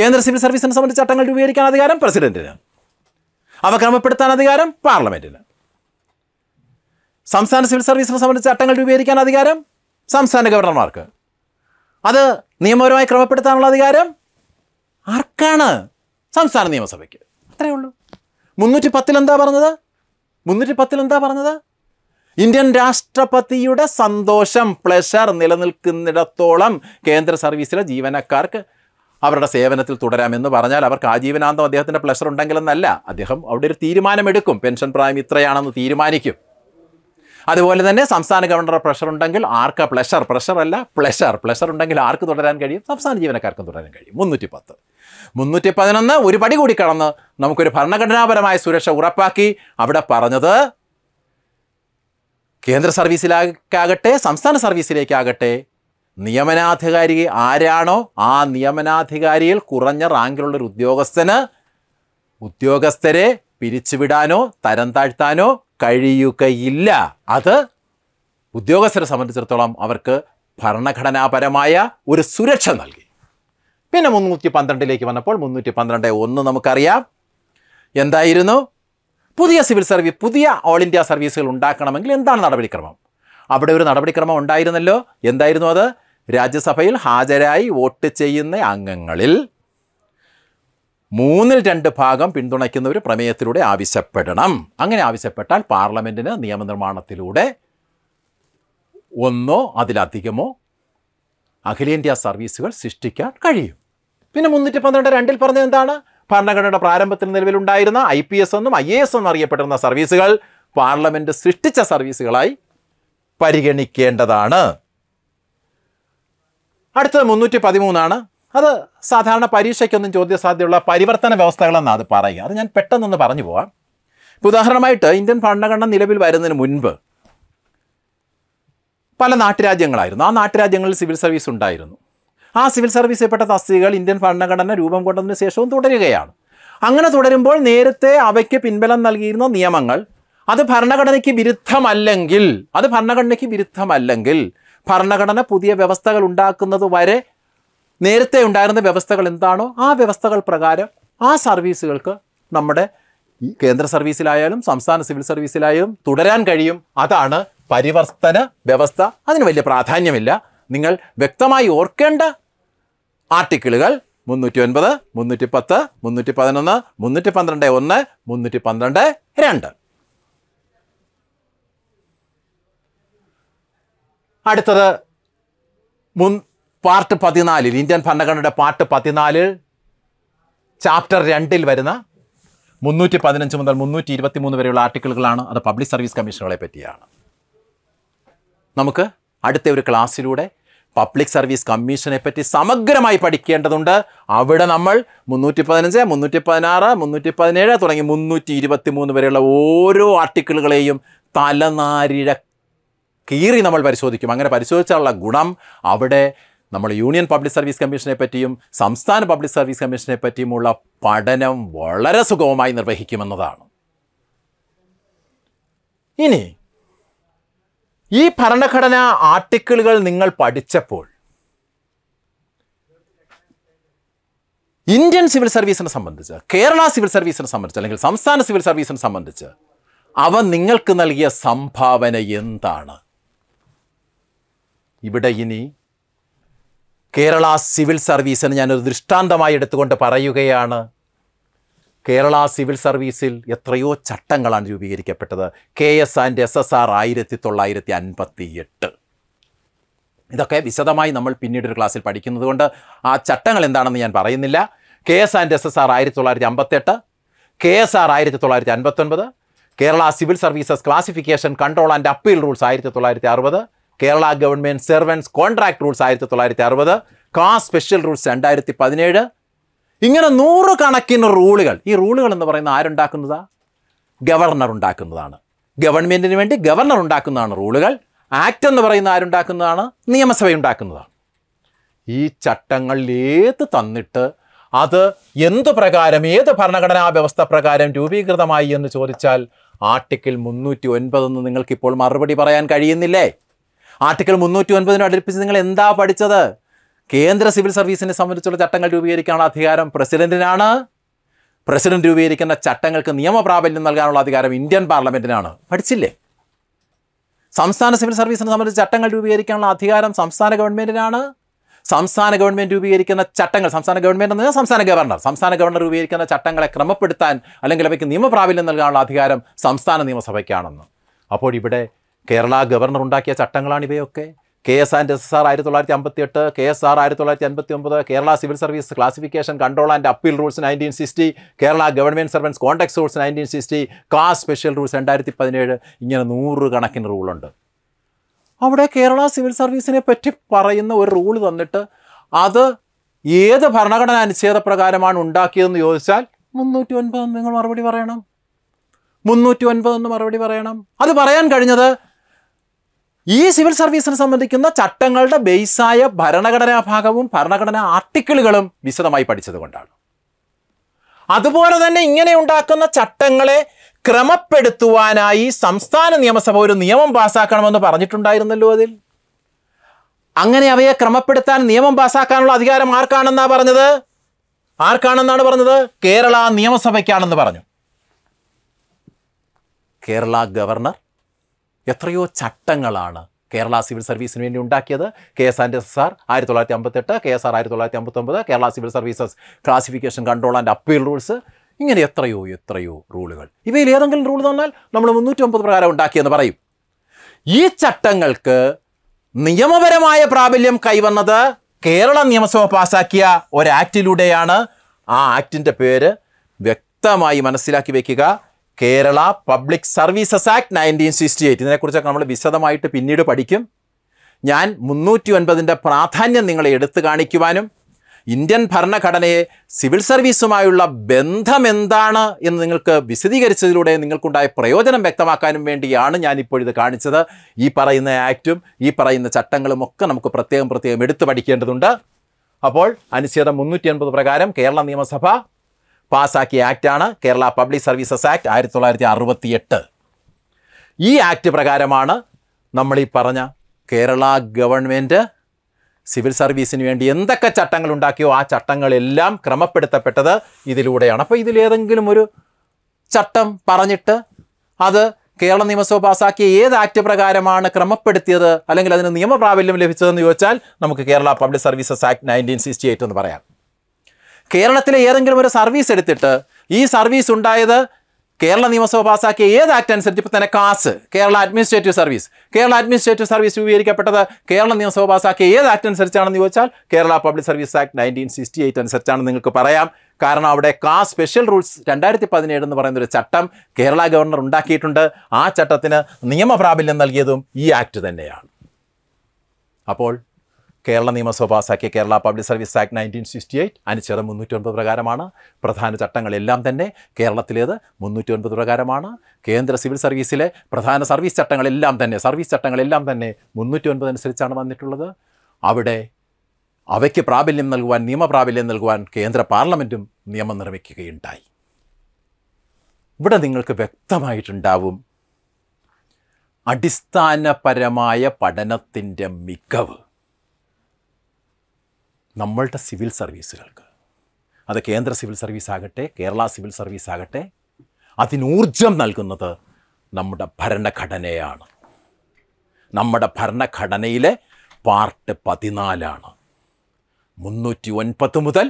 കേന്ദ്ര സിവിൽ സർവീസിനെ സംബന്ധിച്ച ചട്ടങ്ങൾ രൂപീകരിക്കാൻ അധികാരം പ്രസിഡന്റിന് അവ ക്രമപ്പെടുത്താൻ അധികാരം പാർലമെന്റിന് സംസ്ഥാന സിവിൽ സർവീസിനെ സംബന്ധിച്ച ചട്ടങ്ങൾ രൂപീകരിക്കാൻ അധികാരം സംസ്ഥാന ഗവർണർമാർക്ക് അത് നിയമപരമായി ക്രമപ്പെടുത്താനുള്ള അധികാരം ആർക്കാണ് സംസ്ഥാന നിയമസഭയ്ക്ക് അത്രയേ ഉള്ളൂ മുന്നൂറ്റി പത്തിൽ എന്താ പറഞ്ഞത് മുന്നൂറ്റി പത്തിൽ എന്താ പറഞ്ഞത് ഇന്ത്യൻ രാഷ്ട്രപതിയുടെ സന്തോഷം പ്ലഷർ നിലനിൽക്കുന്നിടത്തോളം കേന്ദ്ര സർവീസിലെ ജീവനക്കാർക്ക് അവരുടെ സേവനത്തിൽ തുടരാമെന്ന് പറഞ്ഞാൽ അവർക്ക് ആജീവനാന്തം അദ്ദേഹത്തിൻ്റെ പ്ലഷർ ഉണ്ടെങ്കിലെന്നല്ല അദ്ദേഹം അവിടെ ഒരു തീരുമാനമെടുക്കും പെൻഷൻ പ്രായം ഇത്രയാണെന്ന് തീരുമാനിക്കും അതുപോലെ തന്നെ സംസ്ഥാന ഗവർണറുടെ പ്രഷർ ഉണ്ടെങ്കിൽ ആർക്ക് പ്ലഷർ പ്രഷർ അല്ല പ്ലഷർ പ്ലഷർ ഉണ്ടെങ്കിൽ ആർക്ക് തുടരാൻ കഴിയും സംസ്ഥാന ജീവനക്കാർക്കും തുടരാൻ കഴിയും മുന്നൂറ്റി പത്ത് മുന്നൂറ്റി പതിനൊന്ന് ഒരു പടി കൂടി കടന്ന് നമുക്കൊരു ഭരണഘടനാപരമായ സുരക്ഷ ഉറപ്പാക്കി അവിടെ പറഞ്ഞത് കേന്ദ്ര സർവീസിലേക്കാകട്ടെ സംസ്ഥാന സർവീസിലേക്കാകട്ടെ നിയമനാധികാരി ആരാണോ ആ നിയമനാധികാരിയിൽ കുറഞ്ഞ റാങ്കിലുള്ളൊരു ഉദ്യോഗസ്ഥന് ഉദ്യോഗസ്ഥരെ പിരിച്ചുവിടാനോ തരം താഴ്ത്താനോ കഴിയുകയില്ല അത് ഉദ്യോഗസ്ഥരെ സംബന്ധിച്ചിടത്തോളം അവർക്ക് ഭരണഘടനാപരമായ ഒരു സുരക്ഷ നൽകി പിന്നെ മുന്നൂറ്റി പന്ത്രണ്ടിലേക്ക് വന്നപ്പോൾ മുന്നൂറ്റി പന്ത്രണ്ട് ഒന്ന് നമുക്കറിയാം എന്തായിരുന്നു പുതിയ സിവിൽ സർവീസ് പുതിയ ഓൾ ഇന്ത്യ സർവീസുകൾ ഉണ്ടാക്കണമെങ്കിൽ എന്താണ് നടപടിക്രമം അവിടെ ഒരു നടപടിക്രമം ഉണ്ടായിരുന്നല്ലോ എന്തായിരുന്നു അത് രാജ്യസഭയിൽ ഹാജരായി വോട്ട് ചെയ്യുന്ന അംഗങ്ങളിൽ മൂന്നിൽ രണ്ട് ഭാഗം പിന്തുണയ്ക്കുന്ന ഒരു പ്രമേയത്തിലൂടെ ആവശ്യപ്പെടണം അങ്ങനെ ആവശ്യപ്പെട്ടാൽ പാർലമെൻറ്റിന് നിയമനിർമ്മാണത്തിലൂടെ ഒന്നോ അതിലധികമോ അഖിലേന്ത്യാ സർവീസുകൾ സൃഷ്ടിക്കാൻ കഴിയും പിന്നെ മുന്നൂറ്റി പന്ത്രണ്ട് രണ്ടിൽ പറഞ്ഞത് എന്താണ് ഭരണഘടനയുടെ പ്രാരംഭത്തിൽ നിലവിലുണ്ടായിരുന്ന ഐ പി എസ് എന്നും ഐ എ എസ് എന്നും അറിയപ്പെട്ടിരുന്ന സർവീസുകൾ പാർലമെന്റ് സൃഷ്ടിച്ച സർവീസുകളായി പരിഗണിക്കേണ്ടതാണ് അടുത്തത് മുന്നൂറ്റി പതിമൂന്നാണ് അത് സാധാരണ പരീക്ഷയ്ക്കൊന്നും ചോദ്യസാധ്യതയുള്ള പരിവർത്തന വ്യവസ്ഥകളെന്നാ അത് പറയുക അത് ഞാൻ പെട്ടെന്നൊന്ന് പറഞ്ഞു പോവാം ഇപ്പോൾ ഉദാഹരണമായിട്ട് ഇന്ത്യൻ ഭരണഘടന നിലവിൽ വരുന്നതിന് മുൻപ് പല നാട്ടുരാജ്യങ്ങളായിരുന്നു ആ നാട്ടുരാജ്യങ്ങളിൽ സിവിൽ സർവീസ് ഉണ്ടായിരുന്നു ആ സിവിൽ സർവീസിൽപ്പെട്ട തസ്തികകൾ ഇന്ത്യൻ ഭരണഘടന രൂപം കൊണ്ടതിന് ശേഷവും തുടരുകയാണ് അങ്ങനെ തുടരുമ്പോൾ നേരത്തെ അവയ്ക്ക് പിൻബലം നൽകിയിരുന്ന നിയമങ്ങൾ അത് ഭരണഘടനയ്ക്ക് വിരുദ്ധമല്ലെങ്കിൽ അത് ഭരണഘടനയ്ക്ക് വിരുദ്ധമല്ലെങ്കിൽ ഭരണഘടന പുതിയ വ്യവസ്ഥകൾ ഉണ്ടാക്കുന്നത് വരെ നേരത്തെ ഉണ്ടായിരുന്ന വ്യവസ്ഥകൾ എന്താണോ ആ വ്യവസ്ഥകൾ പ്രകാരം ആ സർവീസുകൾക്ക് നമ്മുടെ കേന്ദ്ര സർവീസിലായാലും സംസ്ഥാന സിവിൽ സർവീസിലായാലും തുടരാൻ കഴിയും അതാണ് പരിവർത്തന വ്യവസ്ഥ അതിന് വലിയ പ്രാധാന്യമില്ല നിങ്ങൾ വ്യക്തമായി ഓർക്കേണ്ട ആർട്ടിക്കിളുകൾ മുന്നൂറ്റി ഒൻപത് മുന്നൂറ്റി പത്ത് മുന്നൂറ്റി പതിനൊന്ന് മുന്നൂറ്റി പന്ത്രണ്ട് ഒന്ന് മുന്നൂറ്റി പന്ത്രണ്ട് രണ്ട് അടുത്തത് മുൻ പാർട്ട് പതിനാലിൽ ഇന്ത്യൻ ഭരണഘടനയുടെ പാർട്ട് പതിനാലിൽ ചാപ്റ്റർ രണ്ടിൽ വരുന്ന മുന്നൂറ്റി പതിനഞ്ച് മുതൽ മുന്നൂറ്റി ഇരുപത്തി മൂന്ന് വരെയുള്ള ആർട്ടിക്കിളുകളാണ് അത് പബ്ലിക് സർവീസ് കമ്മീഷനുകളെ പറ്റിയാണ് നമുക്ക് അടുത്ത ഒരു ക്ലാസ്സിലൂടെ പബ്ലിക് സർവീസ് കമ്മീഷനെ പറ്റി സമഗ്രമായി പഠിക്കേണ്ടതുണ്ട് അവിടെ നമ്മൾ മുന്നൂറ്റി പതിനഞ്ച് മുന്നൂറ്റി പതിനാറ് മുന്നൂറ്റി പതിനേഴ് തുടങ്ങി മുന്നൂറ്റി ഇരുപത്തി മൂന്ന് വരെയുള്ള ഓരോ ആർട്ടിക്കിളുകളെയും തലനാരിഴ കീറി നമ്മൾ പരിശോധിക്കും അങ്ങനെ പരിശോധിച്ചാലുള്ള ഗുണം അവിടെ നമ്മൾ യൂണിയൻ പബ്ലിക് സർവീസ് കമ്മീഷനെ പറ്റിയും സംസ്ഥാന പബ്ലിക് സർവീസ് കമ്മീഷനെ പറ്റിയുമുള്ള പഠനം വളരെ സുഗമമായി നിർവഹിക്കുമെന്നതാണ് ഇനി ഈ ഭരണഘടനാ ആർട്ടിക്കിളുകൾ നിങ്ങൾ പഠിച്ചപ്പോൾ ഇന്ത്യൻ സിവിൽ സർവീസിനെ സംബന്ധിച്ച് കേരള സിവിൽ സർവീസിനെ സംബന്ധിച്ച് അല്ലെങ്കിൽ സംസ്ഥാന സിവിൽ സർവീസിനെ സംബന്ധിച്ച് അവ നിങ്ങൾക്ക് നൽകിയ സംഭാവന എന്താണ് ഇവിടെ ഇനി കേരള സിവിൽ സർവീസിന് ഞാനൊരു ദൃഷ്ടാന്തമായി എടുത്തുകൊണ്ട് പറയുകയാണ് കേരള സിവിൽ സർവീസിൽ എത്രയോ ചട്ടങ്ങളാണ് രൂപീകരിക്കപ്പെട്ടത് K S and S S R ആയിരത്തി തൊള്ളായിരത്തി അൻപത്തി എട്ട് ഇതൊക്കെ വിശദമായി നമ്മൾ പിന്നീടൊരു ക്ലാസ്സിൽ പഠിക്കുന്നത് കൊണ്ട് ആ ചട്ടങ്ങൾ എന്താണെന്ന് ഞാൻ പറയുന്നില്ല K S and S S R ആയിരത്തി തൊള്ളായിരത്തി അമ്പത്തെട്ട് കെ എസ് ആർ ആയിരത്തി തൊള്ളായിരത്തി അൻപത്തൊൻപത് Kerala civil services classification control and appeal rules ആയിരത്തി തൊള്ളായിരത്തി അറുപത് Kerala government servants contract rules ആയിരത്തി തൊള്ളായിരത്തി അറുപത് കാ സ്പെഷ്യൽ റൂൾസ് രണ്ടായിരത്തി പതിനേഴ് ഇങ്ങനെ നൂറുകണക്കിന് റൂളുകൾ ഈ റൂളുകൾ എന്ന് പറയുന്നത് ആരുണ്ടാക്കുന്നതാ ഗവർണർ ഉണ്ടാക്കുന്നതാണ് ഗവൺമെൻറ്റിന് വേണ്ടി ഗവർണർ ഉണ്ടാക്കുന്നതാണ് റൂളുകൾ ആക്ട് എന്ന് പറയുന്ന ആരുണ്ടാക്കുന്നതാണ് നിയമസഭ ഉണ്ടാക്കുന്നതാണ് ഈ ചട്ടങ്ങൾ ഏത് തന്നിട്ട് അത് എന്ത് പ്രകാരം ഏത് ഭരണഘടനാ വ്യവസ്ഥ പ്രകാരം രൂപീകൃതമായി എന്ന് ചോദിച്ചാൽ ആർട്ടിക്കിൾ മുന്നൂറ്റി ഒൻപതെന്ന് നിങ്ങൾക്കിപ്പോൾ മറുപടി പറയാൻ കഴിയുന്നില്ലേ ആർട്ടിക്കിൾ മുന്നൂറ്റി അടുപ്പിച്ച് നിങ്ങൾ എന്താ പഠിച്ചത് കേന്ദ്ര സിവിൽ സർവീസിനെ സംബന്ധിച്ചുള്ള ചട്ടങ്ങൾ രൂപീകരിക്കാനുള്ള അധികാരം പ്രസിഡന്റിനാണ് പ്രസിഡന്റ് രൂപീകരിക്കുന്ന ചട്ടങ്ങൾക്ക് നിയമപ്രാബല്യം നൽകാനുള്ള അധികാരം ഇന്ത്യൻ പാർലമെന്റിനാണ് പഠിച്ചില്ലേ സംസ്ഥാന സിവിൽ സർവീസിനെ സംബന്ധിച്ച് ചട്ടങ്ങൾ രൂപീകരിക്കാനുള്ള അധികാരം സംസ്ഥാന ഗവൺമെന്റിനാണ് സംസ്ഥാന ഗവൺമെന്റ് രൂപീകരിക്കുന്ന ചട്ടങ്ങൾ സംസ്ഥാന ഗവൺമെന്റ് എന്ന് സംസ്ഥാന ഗവർണർ സംസ്ഥാന ഗവർണർ രൂപീകരിക്കുന്ന ചട്ടങ്ങളെ ക്രമപ്പെടുത്താൻ അല്ലെങ്കിൽ അവയ്ക്ക് നിയമപ്രാബല്യം നൽകാനുള്ള അധികാരം സംസ്ഥാന നിയമസഭയ്ക്കാണെന്ന് അപ്പോൾ ഇവിടെ കേരള ഗവർണർ ഉണ്ടാക്കിയ ചട്ടങ്ങളാണ് ഇവയൊക്കെ K S and S S R ആയിരത്തി തൊള്ളായിരത്തി അമ്പത്തി എട്ട് കെ എസ് ആർ ആയിരത്തി തൊള്ളായിരത്തി അമ്പത്തി ഒമ്പത് Kerala civil service classification control and appeal rules nineteen sixty Kerala government servants contract rules nineteen sixty KAS special rules രണ്ടായിരത്തി പതിനേഴ് ഇങ്ങനെ നൂറ് കണക്കിന് റൂളുണ്ട് അവിടെ കേരള സിവിൽ സർവീസിനെ പറ്റി പറയുന്ന ഒരു റൂൾ തന്നിട്ട് അത് ഏത് ഭരണഘടന അനുച്ഛേദ പ്രകാരമാണ് ഉണ്ടാക്കിയതെന്ന് ചോദിച്ചാൽ മുന്നൂറ്റി ഒൻപത് നിങ്ങൾ മറുപടി പറയണം മുന്നൂറ്റി ഒൻപതെന്ന് മറുപടി പറയണം അത് പറയാൻ കഴിഞ്ഞത് ഈ സിവിൽ സർവീസിനെ സംബന്ധിക്കുന്ന ചട്ടങ്ങളുടെ ബേസായ ഭരണഘടനാ ഭാഗവും ഭരണഘടനാ ആർട്ടിക്കിളുകളും വിശദമായി പഠിച്ചതുകൊണ്ടാണ് അതുപോലെ തന്നെ ഇങ്ങനെ ഉണ്ടാക്കുന്ന ചട്ടങ്ങളെ ക്രമപ്പെടുത്തുവാനായി സംസ്ഥാന നിയമസഭ ഒരു നിയമം പാസ്സാക്കണമെന്ന് പറഞ്ഞിട്ടുണ്ടായിരുന്നല്ലോ അതിൽ അങ്ങനെ അവയെ ക്രമപ്പെടുത്താൻ നിയമം പാസ്സാക്കാനുള്ള അധികാരം ആർക്കാണെന്നാ പറഞ്ഞത് ആർക്കാണെന്നാണ് പറഞ്ഞത് കേരള നിയമസഭയ്ക്കാണെന്ന് പറഞ്ഞു കേരള ഗവർണർ എത്രയോ ചട്ടങ്ങളാണ് കേരള സിവിൽ സർവീസിന് വേണ്ടി ഉണ്ടാക്കിയത് K S and S R ആയിരത്തി തൊള്ളായിരത്തി അമ്പത്തെട്ട് കെ എസ് ആർ ആയിരത്തി തൊള്ളായിരത്തി അമ്പത്തൊമ്പത് Kerala civil services classification control and appeal rules ഇങ്ങനെ എത്രയോ എത്രയോ റൂളുകൾ ഇവയിൽ ഏതെങ്കിലും റൂൾ തന്നാൽ നമ്മൾ മുന്നൂറ്റൊമ്പത് പ്രകാരം ഉണ്ടാക്കിയെന്ന് പറയും ഈ ചട്ടങ്ങൾക്ക് നിയമപരമായ പ്രാബല്യം കൈവന്നത് കേരള നിയമസഭ പാസാക്കിയ ഒരു ആക്റ്റിലൂടെയാണ് ആ ആക്റ്റിൻ്റെ പേര് വ്യക്തമായി മനസ്സിലാക്കി വയ്ക്കുക Kerala public services act nineteen sixty eight ഇതിനെക്കുറിച്ചൊക്കെ നമ്മൾ വിശദമായിട്ട് പിന്നീട് പഠിക്കും ഞാൻ മുന്നൂറ്റി ഒൻപതിൻ്റെ പ്രാധാന്യം നിങ്ങളെ എടുത്തു കാണിക്കുവാനും ഇന്ത്യൻ ഭരണഘടനയെ സിവിൽ സർവീസുമായുള്ള ബന്ധമെന്താണ് എന്ന് നിങ്ങൾക്ക് വിശദീകരിച്ചതിലൂടെ നിങ്ങൾക്കുണ്ടായ പ്രയോജനം വ്യക്തമാക്കാനും വേണ്ടിയാണ് ഞാനിപ്പോഴിത് കാണിച്ചത് ഈ പറയുന്ന ആക്റ്റും ഈ പറയുന്ന ചട്ടങ്ങളും ഒക്കെ നമുക്ക് പ്രത്യേകം പ്രത്യേകം എടുത്തു പഠിക്കേണ്ടതുണ്ട് അപ്പോൾ അനുച്ഛേദം മുന്നൂറ്റി പ്രകാരം കേരള നിയമസഭ പാസ്സാക്കിയ ആക്റ്റാണ് കേരള പബ്ലിക് സർവീസസ് ആക്ട് ആയിരത്തി തൊള്ളായിരത്തി അറുപത്തിയെട്ട് ഈ ആക്ട് പ്രകാരമാണ് നമ്മൾ ഈ പറഞ്ഞ കേരള ഗവൺമെൻറ് സിവിൽ സർവീസിന് വേണ്ടി എന്തൊക്കെ ചട്ടങ്ങൾ ഉണ്ടാക്കിയോ ആ ചട്ടങ്ങളെല്ലാം ക്രമപ്പെടുത്തപ്പെട്ടത് ഇതിലൂടെയാണ് അപ്പോൾ ഇതിലേതെങ്കിലും ഒരു ചട്ടം പറഞ്ഞിട്ട് അത് കേരള നിയമസഭ പാസാക്കിയ ഏത് ആക്ട് പ്രകാരമാണ് ക്രമപ്പെടുത്തിയത് അല്ലെങ്കിൽ അതിന് നിയമപ്രാബല്യം ലഭിച്ചതെന്ന് ചോദിച്ചാൽ നമുക്ക് Kerala public services act nineteen sixty eight എന്ന് പറയാം കേരളത്തിലെ ഏതെങ്കിലും ഒരു സർവീസ് എടുത്തിട്ട് ഈ സർവീസ് ഉണ്ടായത് കേരള നിയമസഭ പാസ്സാക്കിയ ഏത് ആക്ട് അനുസരിച്ച് ഇപ്പോൾ തന്നെ KAS Kerala administrative service Kerala administrative service രൂപീകരിക്കപ്പെട്ടത് കേരള നിയമസഭ പാസ്സാക്കിയ ഏത് ആക്ട് അനുസരിച്ചാണെന്ന് ചോദിച്ചാൽ Kerala public service act nineteen sixty eight അനുസരിച്ചാണ് നിങ്ങൾക്ക് പറയാം കാരണം അവിടെ കാ സ്പെഷ്യൽ റൂൾസ് രണ്ടായിരത്തി പതിനേഴ് എന്ന് പറയുന്ന ഒരു ചട്ടം കേരള ഗവർണർ ഉണ്ടാക്കിയിട്ടുണ്ട് ആ ചട്ടത്തിന് നിയമപ്രാബല്യം നൽകിയതും ഈ ആക്ട് തന്നെയാണ് അപ്പോൾ കേരള നിയമസഭ പാസാക്കിയ Kerala public service act nineteen sixty eight അനുച്ഛേദം മുന്നൂറ്റൊൻപത് പ്രകാരമാണ് പ്രധാന ചട്ടങ്ങളെല്ലാം തന്നെ കേരളത്തിലേത് മുന്നൂറ്റൊൻപത് പ്രകാരമാണ് കേന്ദ്ര സിവിൽ സർവീസിലെ പ്രധാന സർവീസ് ചട്ടങ്ങളെല്ലാം തന്നെ സർവീസ് ചട്ടങ്ങളെല്ലാം തന്നെ മുന്നൂറ്റൊൻപത് അനുസരിച്ചാണ് വന്നിട്ടുള്ളത് അവിടെ അവയ്ക്ക് പ്രാബല്യം നൽകുവാൻ നിയമപ്രാബല്യം നൽകുവാൻ കേന്ദ്ര പാർലമെൻറ്റും നിയമം നിർമ്മിക്കുകയുണ്ടായി ഇവിടെ നിങ്ങൾക്ക് വ്യക്തമായിട്ടുണ്ടാവും അടിസ്ഥാനപരമായ പഠനത്തിൻ്റെ മികവ് നമ്മളുടെ സിവിൽ സർവീസുകൾക്ക് അത് കേന്ദ്ര സിവിൽ സർവീസ് ആകട്ടെ കേരള സിവിൽ സർവീസ് ആകട്ടെ അതിനൂർജം നൽകുന്നത് നമ്മുടെ ഭരണഘടനയാണ് നമ്മുടെ ഭരണഘടനയിലെ പാർട്ട് പതിനാലാണ് മുന്നൂറ്റി ഒൻപത് മുതൽ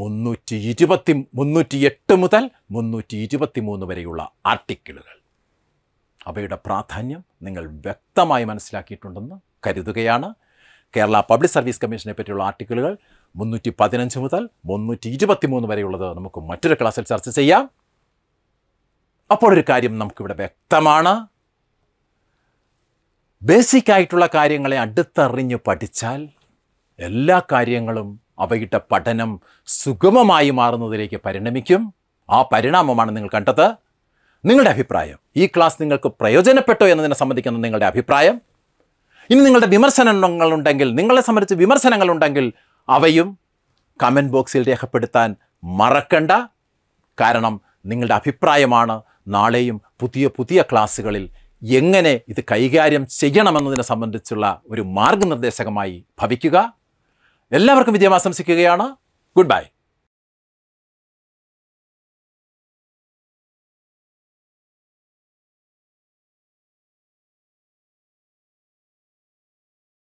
മുന്നൂറ്റി ഇരുപത്തി മുന്നൂറ്റി എട്ട് മുതൽ മുന്നൂറ്റി ഇരുപത്തി മൂന്ന് വരെയുള്ള ആർട്ടിക്കിളുകൾ അവയുടെ പ്രാധാന്യം നിങ്ങൾ വ്യക്തമായി മനസ്സിലാക്കിയിട്ടുണ്ടെന്ന് കരുതുകയാണ് കേരള പബ്ലിക് സർവീസ് കമ്മീഷനെ പറ്റിയുള്ള ആർട്ടിക്കിളുകൾ മുന്നൂറ്റി പതിനഞ്ച് മുതൽ മുന്നൂറ്റി മൂന്ന് വരെയുള്ളത് നമുക്ക് മറ്റൊരു ക്ലാസ്സിൽ ചർച്ച ചെയ്യാം അപ്പോൾ ഒരു കാര്യം നമുക്കിവിടെ വ്യക്തമാണ് ബേസിക് ആയിട്ടുള്ള കാര്യങ്ങളെ അടുത്തറിഞ്ഞ് പഠിച്ചാൽ എല്ലാ കാര്യങ്ങളും അവയുടെ പഠനം സുഗമമായി മാറുന്നതിലേക്ക് പരിണമിക്കും ആ പരിണാമമാണ് നിങ്ങൾ കണ്ടത് നിങ്ങളുടെ അഭിപ്രായം ഈ ക്ലാസ് നിങ്ങൾക്ക് പ്രയോജനപ്പെട്ടോ എന്നതിനെ സംബന്ധിക്കുന്ന നിങ്ങളുടെ അഭിപ്രായം ഇനി നിങ്ങളുടെ വിമർശനങ്ങളുണ്ടെങ്കിൽ നിങ്ങളെ സംബന്ധിച്ച് വിമർശനങ്ങളുണ്ടെങ്കിൽ അവയും കമൻറ്റ് ബോക്സിൽ രേഖപ്പെടുത്താൻ മറക്കണ്ട കാരണം നിങ്ങളുടെ അഭിപ്രായമാണ് നാളെയും പുതിയ പുതിയ ക്ലാസ്സുകളിൽ എങ്ങനെ ഇത് കൈകാര്യം ചെയ്യണമെന്നതിനെ സംബന്ധിച്ചുള്ള ഒരു മാർഗനിർദ്ദേശകമായി ഭവിക്കുക എല്ലാവർക്കും വിജയം ആശംസിക്കുകയാണ് ഗുഡ് ബൈ